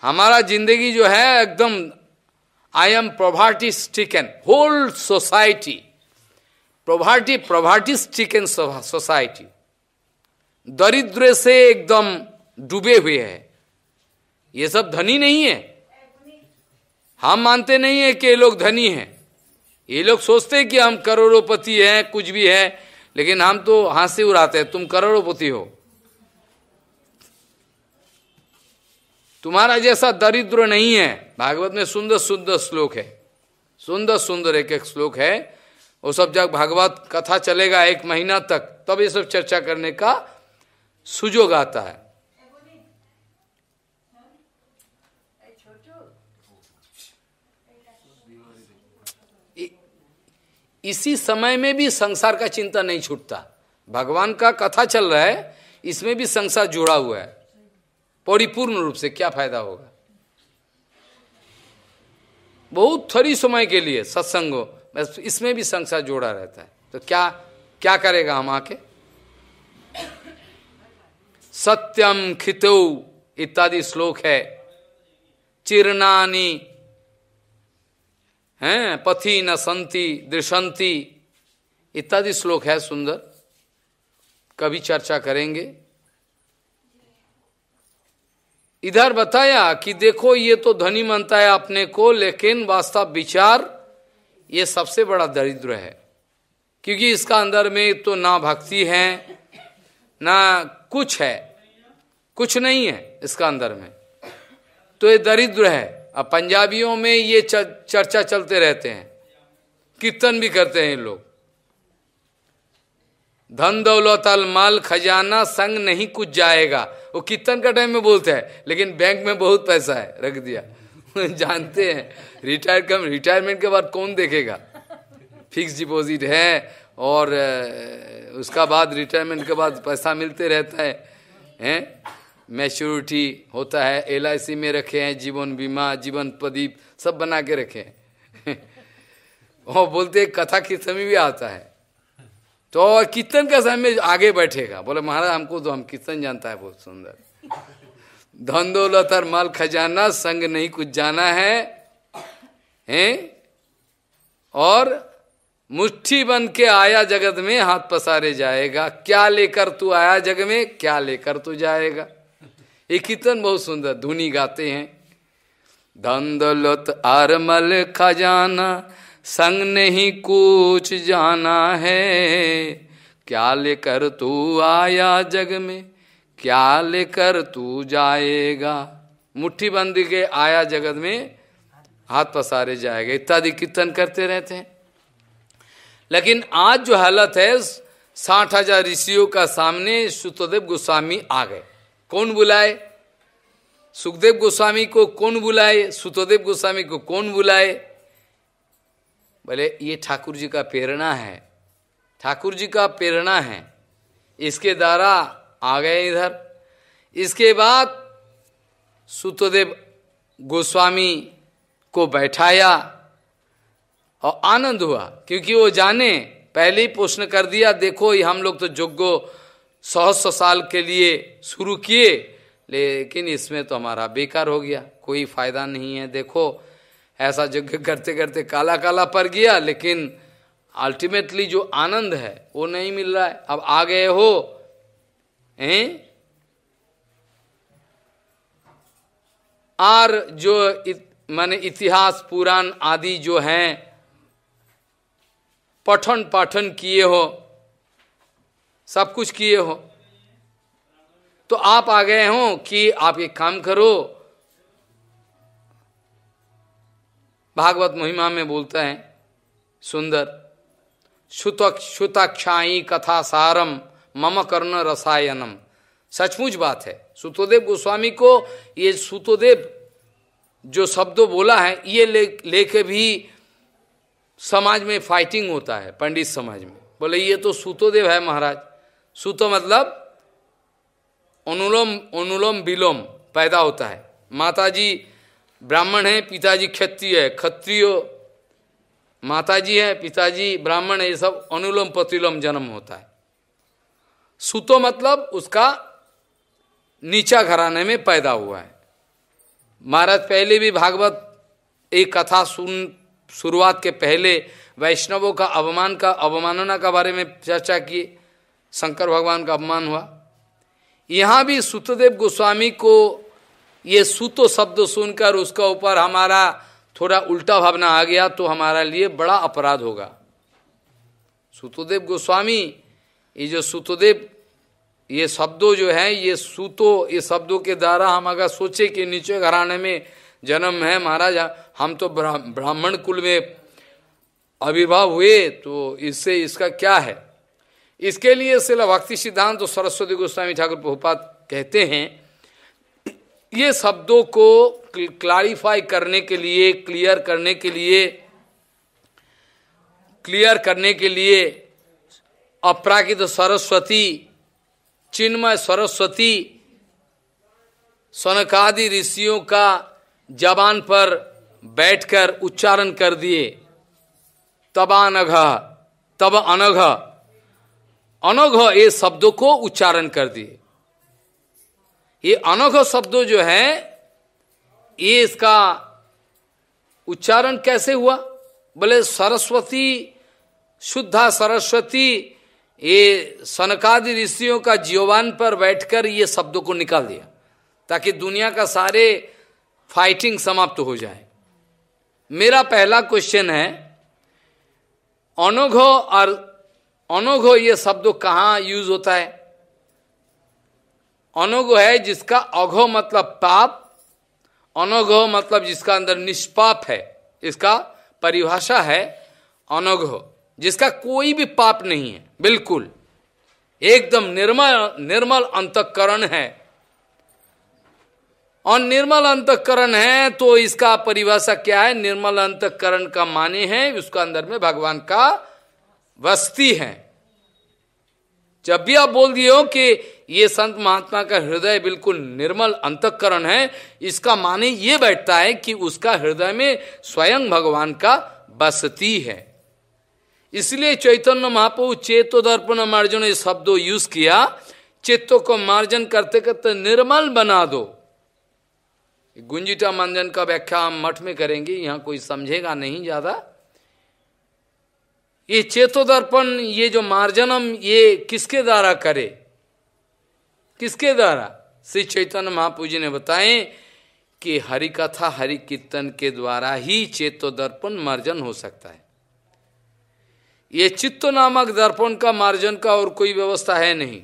हमारा जिंदगी जो है एकदम I am poverty stricken whole society poverty poverty stricken society दरिद्र से एकदम डूबे हुए हैं ये सब धनी नहीं है हम मानते नहीं है कि ये लोग धनी हैं ये लोग सोचते हैं कि हम करोड़ोपति हैं कुछ भी है लेकिन हम तो हंसी उड़ाते हैं तुम करोड़ोपति हो तुम्हारा जैसा दरिद्र नहीं है भागवत में सुंदर सुंदर श्लोक है सुंदर सुंदर एक एक श्लोक है वो सब जब भागवत कथा चलेगा एक महीना तक तब ये सब चर्चा करने का सुजोग आता है इसी समय में भी संसार का चिंता नहीं छूटता भगवान का कथा चल रहा है इसमें भी संसार जुड़ा हुआ है परिपूर्ण रूप से क्या फायदा होगा बहुत थोड़ी समय के लिए सत्संग हो इसमें भी संसार जोड़ा रहता है तो क्या क्या करेगा हम आके सत्यम खित इत्यादि श्लोक है चिरनानी हैं पथि न संति दृशंति इत्यादि श्लोक है सुंदर कभी चर्चा करेंगे इधर बताया कि देखो ये तो धनी मानता है अपने को लेकिन वास्तव विचार ये सबसे बड़ा दरिद्र है क्योंकि इसका अंदर में तो ना भक्ति है ना कुछ है कुछ नहीं है इसका अंदर में तो ये दरिद्र है अब पंजाबियों में ये चर्चा चलते रहते हैं कीर्तन भी करते हैं लोग धन दौलत माल खजाना संग नहीं कुछ जाएगा वो कीर्तन का टाइम में बोलते हैं लेकिन बैंक में बहुत पैसा है रख दिया जानते हैं रिटायर कम रिटायरमेंट के बाद कौन देखेगा फिक्स डिपोजिट है और उसका बाद रिटायरमेंट के बाद पैसा मिलते रहता है हैं मैच्योरिटी होता है एल में रखे हैं जीवन बीमा जीवन प्रदीप सब बना के रखे हैं वो बोलते कथा की समय भी आता है तो कीर्तन का समय आगे बैठेगा बोले महाराज हमको तो हम कीर्तन जानता है बहुत सुंदर धन दौलत और माल खजाना संग नहीं कुछ जाना है हैं और मुट्ठी बन के आया जगत में हाथ पसारे जाएगा क्या लेकर तू आया जग में क्या लेकर तू जाएगा ये कीर्तन बहुत सुंदर धुनी गाते हैं धन दौलत आरमल खजाना संग नहीं कुछ जाना है क्या लेकर तू आया जग में क्या लेकर तू जाएगा मुट्ठी बंद के आया जगत में हाथ पसारे जाएगा इत्यादि कीर्तन करते रहते हैं लेकिन आज जो हालत है साठ हजार ऋषियों का सामने सुतदेव गोस्वामी आ गए कौन बुलाए सुखदेव गोस्वामी को कौन बुलाए सुतदेव गोस्वामी को कौन बुलाए बोले ये ठाकुर जी का प्रेरणा है ठाकुर जी का प्रेरणा है इसके द्वारा आ गए इधर इसके बाद सुतदेव गोस्वामी को बैठाया और आनंद हुआ क्योंकि वो जाने पहले ही प्रश्न कर दिया देखो ये हम लोग तो सौ सौ साल के लिए शुरू किए लेकिन इसमें तो हमारा बेकार हो गया कोई फायदा नहीं है देखो ऐसा यज्ञ करते करते काला काला पड़ गया लेकिन अल्टीमेटली जो आनंद है वो नहीं मिल रहा है अब आ गए हो हैं और जो इत, माने इतिहास पुराण आदि जो हैं पठन पाठन किए हो सब कुछ किए हो तो आप आ गए हो कि आप एक काम करो भागवत महिमा में बोलते हैं सुंदर सुतक सुताक्षाई कथा सारम मम कर्ण रसायनम सचमुच बात है सुतोदेव गोस्वामी को ये सुतोदेव जो शब्द बोला है ये ले लेके भी समाज में फाइटिंग होता है पंडित समाज में बोले ये तो सूतोदेव है महाराज सूतो मतलब अनुलोम अनुलोम विलोम पैदा होता है माताजी ब्राह्मण है पिताजी क्षत्रिय है क्षत्रियो माताजी है पिताजी ब्राह्मण है ये सब अनुलोम प्रतिलोम जन्म होता है सूतो मतलब उसका नीचा घराने में पैदा हुआ है महाराज पहले भी भागवत एक कथा सुन शुरुआत के पहले वैष्णवों का अवमान का अवमानना का बारे में चर्चा किए शंकर भगवान का अपमान हुआ यहाँ भी सुतदेव गोस्वामी को ये सुतो शब्द सुनकर उसका ऊपर हमारा थोड़ा उल्टा भावना आ गया तो हमारा लिए बड़ा अपराध होगा सुतोदेव गोस्वामी ये जो सुतोदेव ये शब्दों जो है ये सुतो ये शब्दों के द्वारा हम अगर सोचे कि नीचे घराने में जन्म है महाराजा हम तो ब्राह्मण कुल में अविर्भाव हुए तो इससे इसका क्या है इसके लिए सिला भक्ति सिद्धांत तो सरस्वती गोस्वामी ठाकुर प्रभुपात कहते हैं ये शब्दों को क्लारिफाई करने के लिए क्लियर करने के लिए क्लियर करने के लिए अपराकित सरस्वती चिन्मय सरस्वती सनकादि ऋषियों का जबान पर बैठकर उच्चारण कर दिए तब अनघ तब अनघ अनघ ये शब्दों को उच्चारण कर दिए ये अनघ शब्दों जो है ये इसका उच्चारण कैसे हुआ बोले सरस्वती शुद्धा सरस्वती ये सनकादि ऋषियों का जीवान पर बैठकर ये शब्दों को निकाल दिया ताकि दुनिया का सारे फाइटिंग समाप्त हो जाए मेरा पहला क्वेश्चन है अनोघो और अनोघो ये शब्द कहाँ यूज होता है अनोघ है जिसका अघो मतलब पाप अनोघ मतलब जिसका अंदर निष्पाप है इसका परिभाषा है अनोघो जिसका कोई भी पाप नहीं है बिल्कुल एकदम निर्मल निर्मल अंतकरण है और निर्मल अंतकरण है तो इसका परिभाषा क्या है निर्मल अंतकरण का माने है उसका अंदर में भगवान का वस्ती है जब भी आप बोल दिए हो कि ये संत महात्मा का हृदय बिल्कुल निर्मल अंतकरण है इसका माने ये बैठता है कि उसका हृदय में स्वयं भगवान का बसती है इसलिए चैतन्य महाप्रभु चेतो दर्पण मार्जन ये शब्दों यूज किया चित्त को मार्जन करते करते निर्मल बना दो गुंजिता मंजन का व्याख्या हम मठ में करेंगे यहाँ कोई समझेगा नहीं ज़्यादा ये चेतो दर्पण ये जो मार्जनम ये किसके द्वारा करे किसके द्वारा श्री चैतन्य महापूजी ने बताए कि हरि कथा हरि कीर्तन के द्वारा ही चेतो दर्पण मार्जन हो सकता है ये चित्त नामक दर्पण का मार्जन का और कोई व्यवस्था है नहीं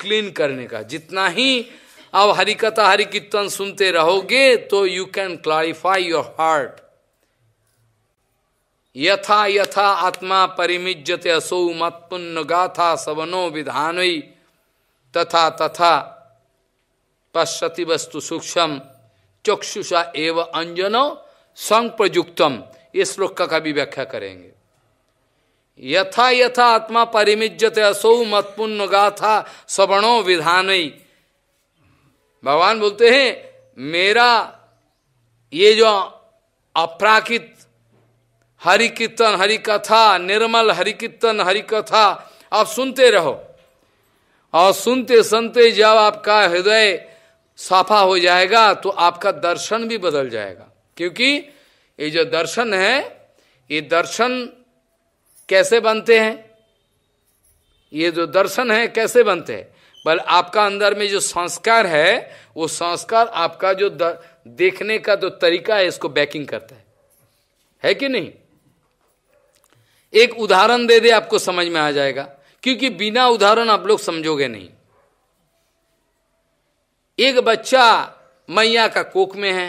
क्लीन करने का जितना ही अब हरिकथा हरि कीर्तन सुनते रहोगे तो you can clarify your heart यथा यथा आत्मा परिमिजत असौ पुण्य गाथा सवनो विधान तथा तथा पश्यति वस्तु सूक्ष्म चक्षुषा एव अंजनो संप्रयुक्तम ये श्लोक का भी व्याख्या करेंगे यथा यथा आत्मा परिमिजत असौ मत्पुण्य गाथा सवणो विधानई भगवान बोलते हैं मेरा ये जो अपराकित हरि कीर्तन हरि कथा निर्मल हरि कीर्तन हरि कथा आप सुनते रहो और सुनते सुनते जब आपका हृदय साफा हो जाएगा तो आपका दर्शन भी बदल जाएगा क्योंकि ये जो दर्शन है ये दर्शन कैसे बनते हैं ये जो दर्शन है कैसे बनते हैं बल आपका अंदर में जो संस्कार है वो संस्कार आपका जो द, देखने का जो तरीका है इसको बैकिंग करता है है कि नहीं एक उदाहरण दे दे आपको समझ में आ जाएगा क्योंकि बिना उदाहरण आप लोग समझोगे नहीं एक बच्चा मैया का कोक में है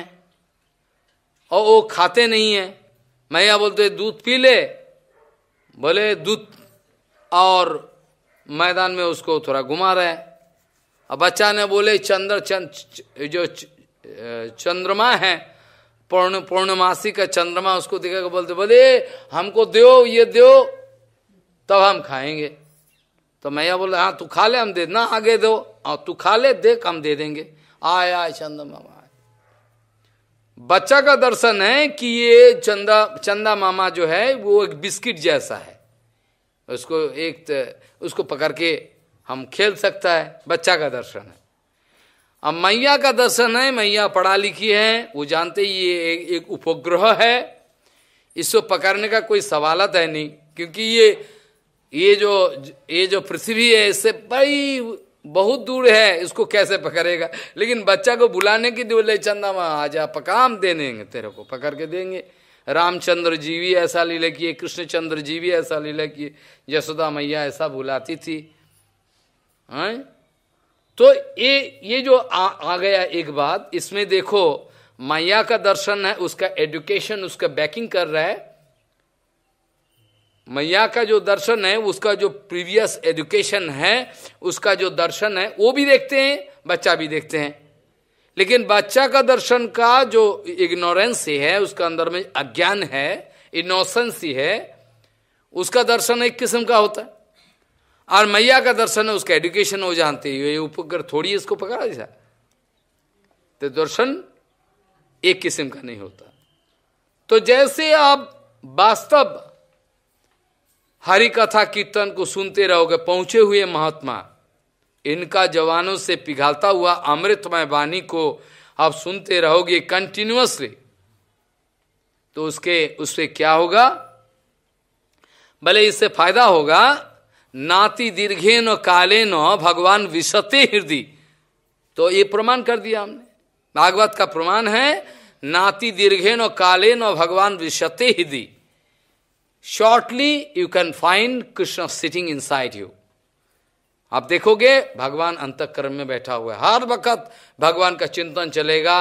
और वो खाते नहीं है मैया बोलते दूध पी ले बोले दूध और मैदान में उसको थोड़ा घुमा रहे अब बच्चा ने बोले चंद्र चंद जो चंद्रमा है पूर्ण पूर्णमासी का चंद्रमा उसको के बोलते बोले हमको दो ये दो तब हम खाएंगे तो मैया बोले हाँ तू खा ले हम दे ना आगे दो और हाँ, तू खा ले देख हम दे देंगे आय आय चंद्रमा मामा बच्चा का दर्शन है कि ये चंदा चंदा मामा जो है वो एक बिस्किट जैसा है उसको एक उसको पकड़ के हम खेल सकता है बच्चा का दर्शन है अब मैया का दर्शन है मैया पढ़ा लिखी है वो जानते ही ये एक, एक उपग्रह है इसको पकड़ने का कोई सवालत है नहीं क्योंकि ये ये जो ये जो पृथ्वी है इससे बड़ी बहुत दूर है इसको कैसे पकड़ेगा लेकिन बच्चा को बुलाने की बोले चंदा माँ आ जा पकाम दे देंगे तेरे को पकड़ के देंगे रामचंद्र जी भी ऐसा लीला किए कृष्णचंद्र जी भी ऐसा लीला किए यशोदा मैया ऐसा बुलाती थी हैं? तो ये ये जो आ, आ गया एक बात इसमें देखो मैया का दर्शन है उसका एडुकेशन उसका बैकिंग कर रहा है मैया का जो दर्शन है उसका जो प्रीवियस एजुकेशन है उसका जो दर्शन है वो भी देखते हैं बच्चा भी देखते हैं लेकिन बच्चा का दर्शन का जो इग्नोरेंस है उसका अंदर में अज्ञान है इनोसेंसी है उसका दर्शन एक किस्म का होता है और मैया का दर्शन है उसका एडुकेशन हो जानते हैं ये उपकर थोड़ी इसको पकड़ा जाए तो दर्शन एक किस्म का नहीं होता तो जैसे आप वास्तव हरि कथा कीर्तन को सुनते रहोगे पहुंचे हुए महात्मा इनका जवानों से पिघालता हुआ अमृतमय वाणी को आप सुनते रहोगे कंटिन्यूसली तो उसके उससे क्या होगा भले इससे फायदा होगा नाति दीर्घे न काले न भगवान विशते हृदय तो ये प्रमाण कर दिया हमने भागवत का प्रमाण है नाति दीर्घे न काले न भगवान विशते हृदय shortly you can find Krishna sitting inside you आप देखोगे भगवान अंतकर्म में बैठा हुआ है हर वक्त भगवान का चिंतन चलेगा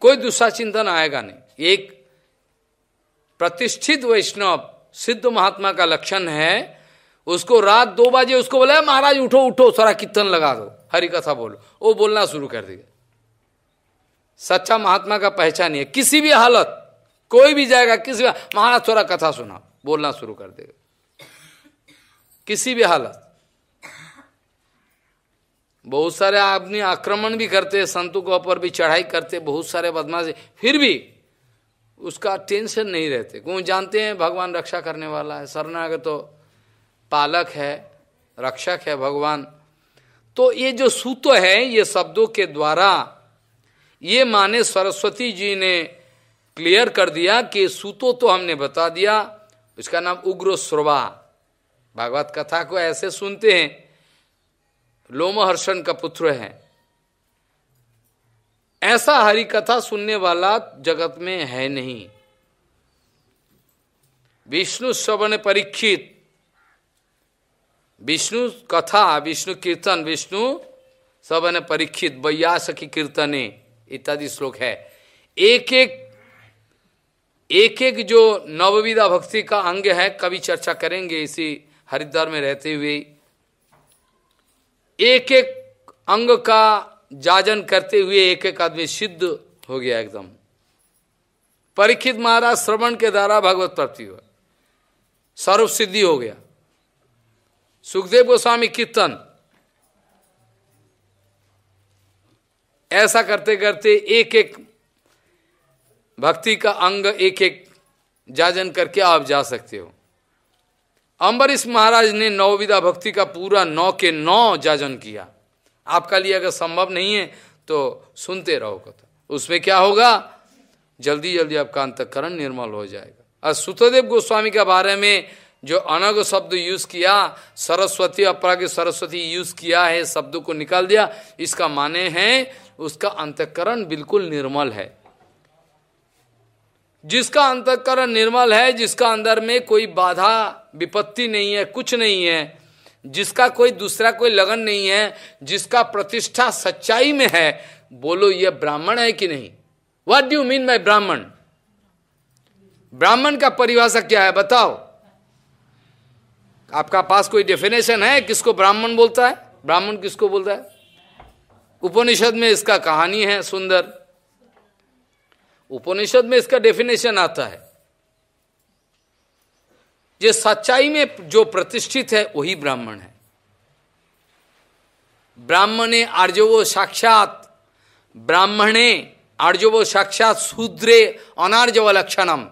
कोई दूसरा चिंतन आएगा नहीं एक प्रतिष्ठित वैष्णव सिद्ध महात्मा का लक्षण है उसको रात दो बजे उसको बोला महाराज उठो उठो सारा कीर्तन लगा दो हरि कथा बोलो वो बोलना शुरू कर दिया सच्चा महात्मा का पहचान है किसी भी हालत कोई भी जाएगा किसी भी महाराज थोड़ा कथा सुना बोलना शुरू कर देगा किसी भी हालत बहुत सारे आदमी आक्रमण भी करते संतों के ऊपर भी चढ़ाई करते बहुत सारे बदमाश फिर भी उसका टेंशन नहीं रहते क्यों जानते हैं भगवान रक्षा करने वाला है शरणागत तो पालक है रक्षक है भगवान तो ये जो सूत है ये शब्दों के द्वारा ये माने सरस्वती जी ने क्लियर कर दिया कि सूतो तो हमने बता दिया उसका नाम उग्र श्रवा भागवत कथा को ऐसे सुनते हैं लोमहर्षण का पुत्र है ऐसा हरि कथा सुनने वाला जगत में है नहीं विष्णु श्रवण परीक्षित विष्णु कथा विष्णु कीर्तन विष्णु सवन परीक्षित वैयास की कीर्तने इत्यादि श्लोक है एक एक एक एक जो नवविधा भक्ति का अंग है कभी चर्चा करेंगे इसी हरिद्वार में रहते हुए एक एक अंग का जाजन करते हुए एक एक आदमी सिद्ध हो गया एकदम परीक्षित महाराज श्रवण के द्वारा भगवत प्राप्ति हुआ सर्व सिद्धि हो गया सुखदेव गोस्वामी कीर्तन ऐसा करते करते एक एक भक्ति का अंग एक एक जाजन करके आप जा सकते हो अम्बरीश महाराज ने नौविदा भक्ति का पूरा नौ के नौ जाजन किया आपका लिए अगर संभव नहीं है तो सुनते रहो कथा उसमें क्या होगा जल्दी जल्दी आपका अंतकरण निर्मल हो जाएगा और सुतदेव गोस्वामी के बारे में जो अनग शब्द यूज किया सरस्वती अपरा के सरस्वती यूज किया है शब्द को निकाल दिया इसका माने हैं उसका अंतकरण बिल्कुल निर्मल है जिसका अंतकरण निर्मल है जिसका अंदर में कोई बाधा विपत्ति नहीं है कुछ नहीं है जिसका कोई दूसरा कोई लगन नहीं है जिसका प्रतिष्ठा सच्चाई में है बोलो ये ब्राह्मण है कि नहीं वट डू मीन बाय ब्राह्मण ब्राह्मण का परिभाषा क्या है बताओ आपका पास कोई डेफिनेशन है किसको ब्राह्मण बोलता है ब्राह्मण किसको बोलता है उपनिषद में इसका कहानी है सुंदर उपनिषद में इसका डेफिनेशन आता है जो सच्चाई में जो प्रतिष्ठित है वही ब्राह्मण है ब्राह्मणे आर्जवो साक्षात ब्राह्मणे आर्जवो साक्षात शूद्रे अनार्जव लक्षणम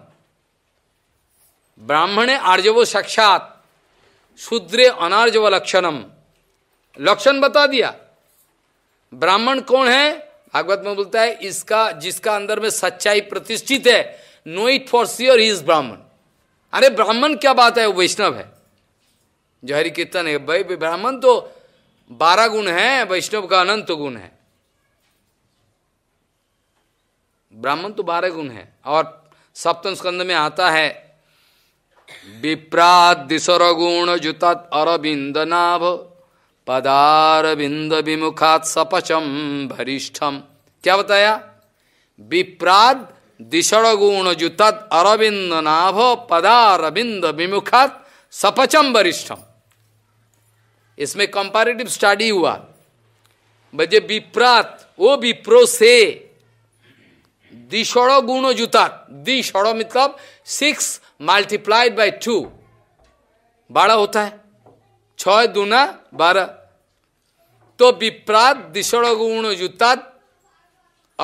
ब्राह्मणे आर्जवो साक्षात शूद्रे अनार्जव लक्षणम लक्षण बता दिया ब्राह्मण कौन है भागवत में बोलता है इसका जिसका अंदर में सच्चाई प्रतिष्ठित है know it for sure he is Brahmin अरे ब्राह्मण क्या बात है वो वैष्णव है जो हरि कीर्तन है भाई ब्राह्मण तो बारह गुण है वैष्णव का अनंत तो गुण है ब्राह्मण तो बारह गुण है और सप्तम स्कंद में आता है विप्रात दिशर गुण जुता अरबिंद नाभ बिंद विमुखात सपचम भरिष्ठम क्या बताया विप्राद गुण जुतत अरविंद नाभ पदारविंद विमुखत सपचम वरिष्ठम इसमें कंपेरेटिव स्टडी हुआ बजे विप्रात वो विप्रो से दिशड़ गुण जुतात दिशड़ मतलब सिक्स मल्टीप्लाइड बाय टू बारह होता है छः दूना बारह तो विप्रात दिशड़ गुण जुतात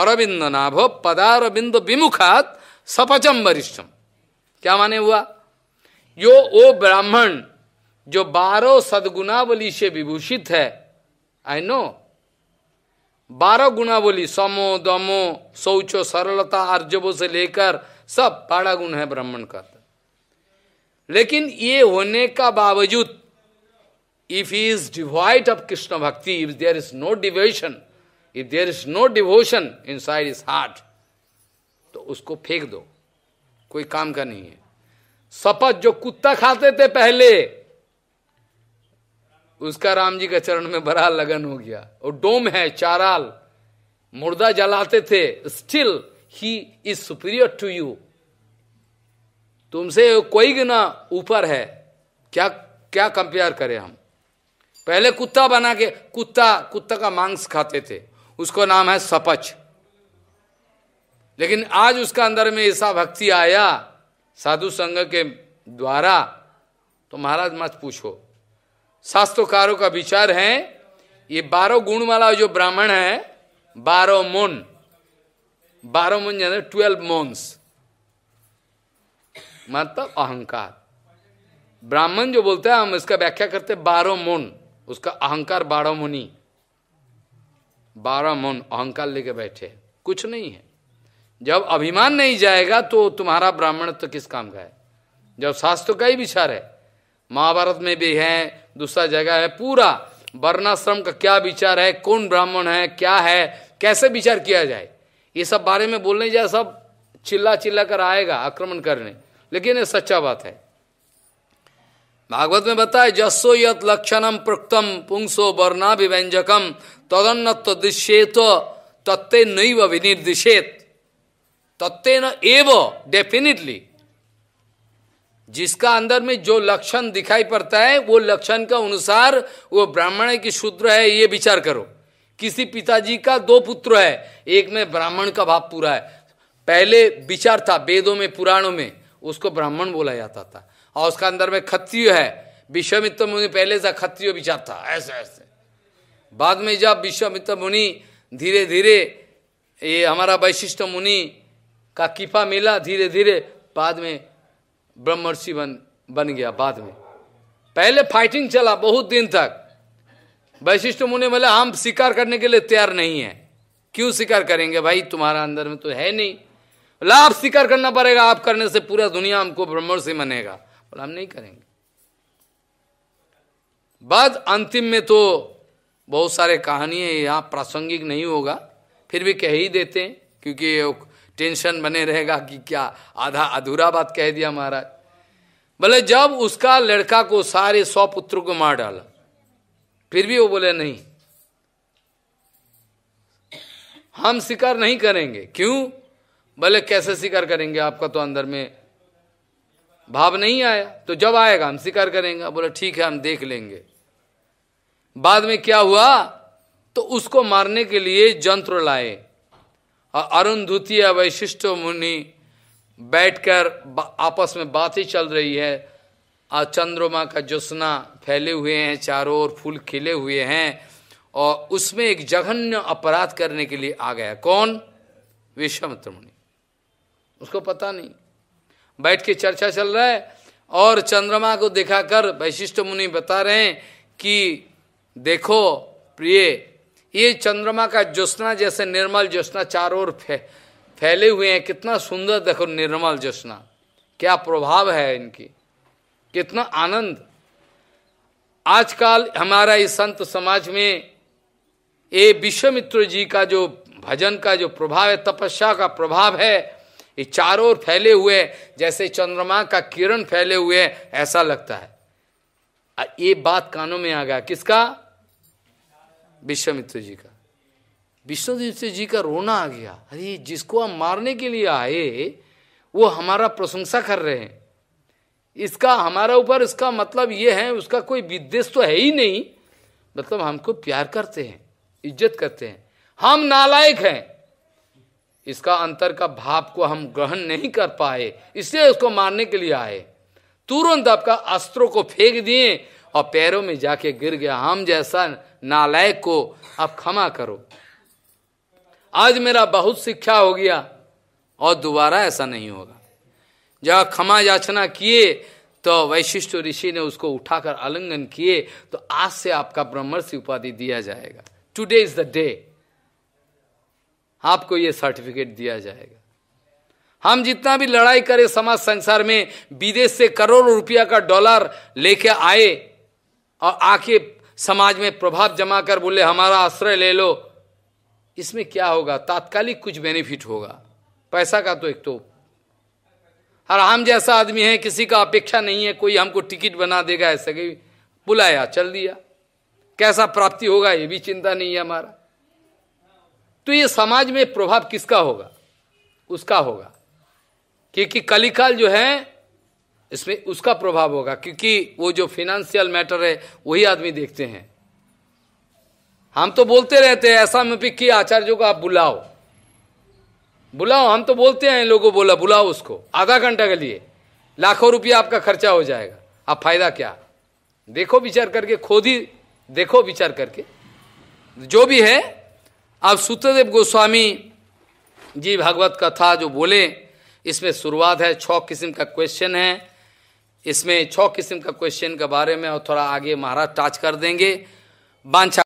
अरविंद नाभो पदारविंद विमुखात सपचम वरिष्ठम क्या माने हुआ यो ओ ब्राह्मण जो बारह सदगुणावली से विभूषित है आई नो बारह गुणावली समो दमो शौचो सरलता अर्जबो से लेकर सब बारह गुण है ब्राह्मण का लेकिन ये होने का बावजूद if is devoid of Krishna bhakti if there is no devotion there is no devotion inside is heart तो उसको फेंक दो कोई काम का नहीं है शपथ जो कुत्ता खाते थे पहले उसका राम जी के चरण में बड़ा लगन हो गया और डोम है चाराल मुर्दा जलाते थे still he is superior to you तुमसे कोई गुना ऊपर है क्या क्या कंपेयर करें हम पहले कुत्ता बना के कुत्ता कुत्ता का मांस खाते थे उसको नाम है सपच लेकिन आज उसका अंदर में ऐसा भक्ति आया साधु संघ के द्वारा तो महाराज मत पूछो शास्त्रोकारों का विचार है ये बारह गुण वाला जो ब्राह्मण है बारह मोन बारह मोन जाने ट्वेल्व मोन्स मतलब अहंकार ब्राह्मण जो बोलते हैं हम इसका व्याख्या करते हैं बारह मोन उसका अहंकार बारह मुनि बारह मन अहंकार लेके बैठे कुछ नहीं है जब अभिमान नहीं जाएगा तो तुम्हारा ब्राह्मण तो किस काम का है जब शास्त्र का ही विचार है महाभारत में भी है दूसरा जगह है पूरा वर्णाश्रम का क्या विचार है कौन ब्राह्मण है क्या है कैसे विचार किया जाए ये सब बारे में बोलने जाए सब चिल्ला चिल्ला कर आएगा आक्रमण करने लेकिन ये सच्चा बात है भागवत में बताए जसो यत लक्षणम प्रोक्तम पुंसो वर्णाभिव्यंजकम तदन्न तदृश्येत तत्ते नैव विनिर्दिशेत तत्ते न एव डेफिनेटली जिसका अंदर में जो लक्षण दिखाई पड़ता है वो लक्षण के अनुसार वो ब्राह्मण है कि शूद्र है ये विचार करो किसी पिताजी का दो पुत्र है एक में ब्राह्मण का भाव पूरा है पहले विचार था वेदों में पुराणों में उसको ब्राह्मण बोला जाता था और उसका अंदर में खत्रिय है विश्वमित्र मुझे पहले सा खत्रिय विचार था ऐसे ऐसे बाद में जब विश्वामित्र मुनि धीरे धीरे ये हमारा वैशिष्ट मुनि का किफा मिला धीरे धीरे बाद में ब्रह्मर्षि बन बन गया बाद में पहले फाइटिंग चला बहुत दिन तक वैशिष्ट मुनि बोले हम स्वीकार करने के लिए तैयार नहीं है क्यों स्वीकार करेंगे भाई तुम्हारा अंदर में तो है नहीं बोला आप स्वीकार करना पड़ेगा आप करने से पूरा दुनिया हमको ब्रह्मषि से मनेगा बोला हम नहीं करेंगे बाद अंतिम में तो बहुत सारे कहानी है यहाँ प्रासंगिक नहीं होगा फिर भी कह ही देते हैं क्योंकि टेंशन बने रहेगा कि क्या आधा अधूरा बात कह दिया महाराज बोले जब उसका लड़का को सारे सौ पुत्रों को मार डाला फिर भी वो बोले नहीं हम शिकार नहीं करेंगे क्यों बोले कैसे शिकार करेंगे आपका तो अंदर में भाव नहीं आया तो जब आएगा हम शिकार करेंगे बोले ठीक है हम देख लेंगे बाद में क्या हुआ तो उसको मारने के लिए यंत्र लाए और अरुण द्वितीय वैशिष्ट मुनि बैठकर आपस में बातें चल रही है और चंद्रमा का ज्योत्सना फैले हुए हैं चारों ओर फूल खिले हुए हैं और उसमें एक जघन्य अपराध करने के लिए आ गया कौन विश्वमित्र मुनि उसको पता नहीं बैठ के चर्चा चल रहा है और चंद्रमा को दिखाकर वैशिष्ट मुनि बता रहे हैं कि देखो प्रिय ये चंद्रमा का ज्योत्ना जैसे निर्मल ज्योत्ना चारों ओर फै, फैले हुए हैं कितना सुंदर देखो निर्मल ज्योत्ना क्या प्रभाव है इनकी कितना आनंद आजकल हमारा इस संत समाज में ये विश्वमित्र जी का जो भजन का जो प्रभाव है तपस्या का प्रभाव है ये चारों ओर फैले हुए जैसे चंद्रमा का किरण फैले हुए ऐसा लगता है ये बात कानों में आ गया किसका विश्वामित्र जी का विश्वमित्र जी का रोना आ गया अरे जिसको हम मारने के लिए आए वो हमारा प्रशंसा कर रहे हैं इसका हमारा ऊपर इसका मतलब ये है उसका कोई विद्वेष तो है ही नहीं मतलब हमको प्यार करते हैं इज्जत करते हैं हम नालायक हैं इसका अंतर का भाव को हम ग्रहण नहीं कर पाए इसलिए उसको मारने के लिए आए तुरंत आपका अस्त्रों को फेंक दिए और पैरों में जाके गिर गया हम जैसा नालायक को आप क्षमा करो आज मेरा बहुत शिक्षा हो गया और दोबारा ऐसा नहीं होगा जब क्षमा याचना किए तो वैशिष्ट ऋषि ने उसको उठाकर आलिंगन किए तो आज से आपका ब्रह्मर्षि उपाधि दिया जाएगा टुडे इज द डे आपको यह सर्टिफिकेट दिया जाएगा हम जितना भी लड़ाई करें समाज संसार में विदेश से करोड़ रुपया का डॉलर लेके आए और आके समाज में प्रभाव जमा कर बोले हमारा आश्रय ले लो इसमें क्या होगा तात्कालिक कुछ बेनिफिट होगा पैसा का तो एक तो हर हम जैसा आदमी है किसी का अपेक्षा नहीं है कोई हमको टिकट बना देगा ऐसा कि बुलाया चल दिया कैसा प्राप्ति होगा ये भी चिंता नहीं है हमारा तो ये समाज में प्रभाव किसका होगा उसका होगा क्योंकि कलिकाल जो है इसमें उसका प्रभाव होगा क्योंकि वो जो फिनेंशियल मैटर है वही आदमी देखते हैं हम तो बोलते रहते हैं ऐसा में कि आचार्यों को आप बुलाओ बुलाओ हम तो बोलते हैं लोगों बोला बुलाओ उसको आधा घंटा के लिए लाखों रुपया आपका खर्चा हो जाएगा आप फायदा क्या देखो विचार करके खुद ही देखो विचार करके जो भी है आप सूत्रदेव गोस्वामी जी भागवत कथा जो बोले इसमें शुरुआत है छ किस्म का क्वेश्चन है इसमें छह किस्म का क्वेश्चन के बारे में और थोड़ा आगे महाराज टाच कर देंगे बांछा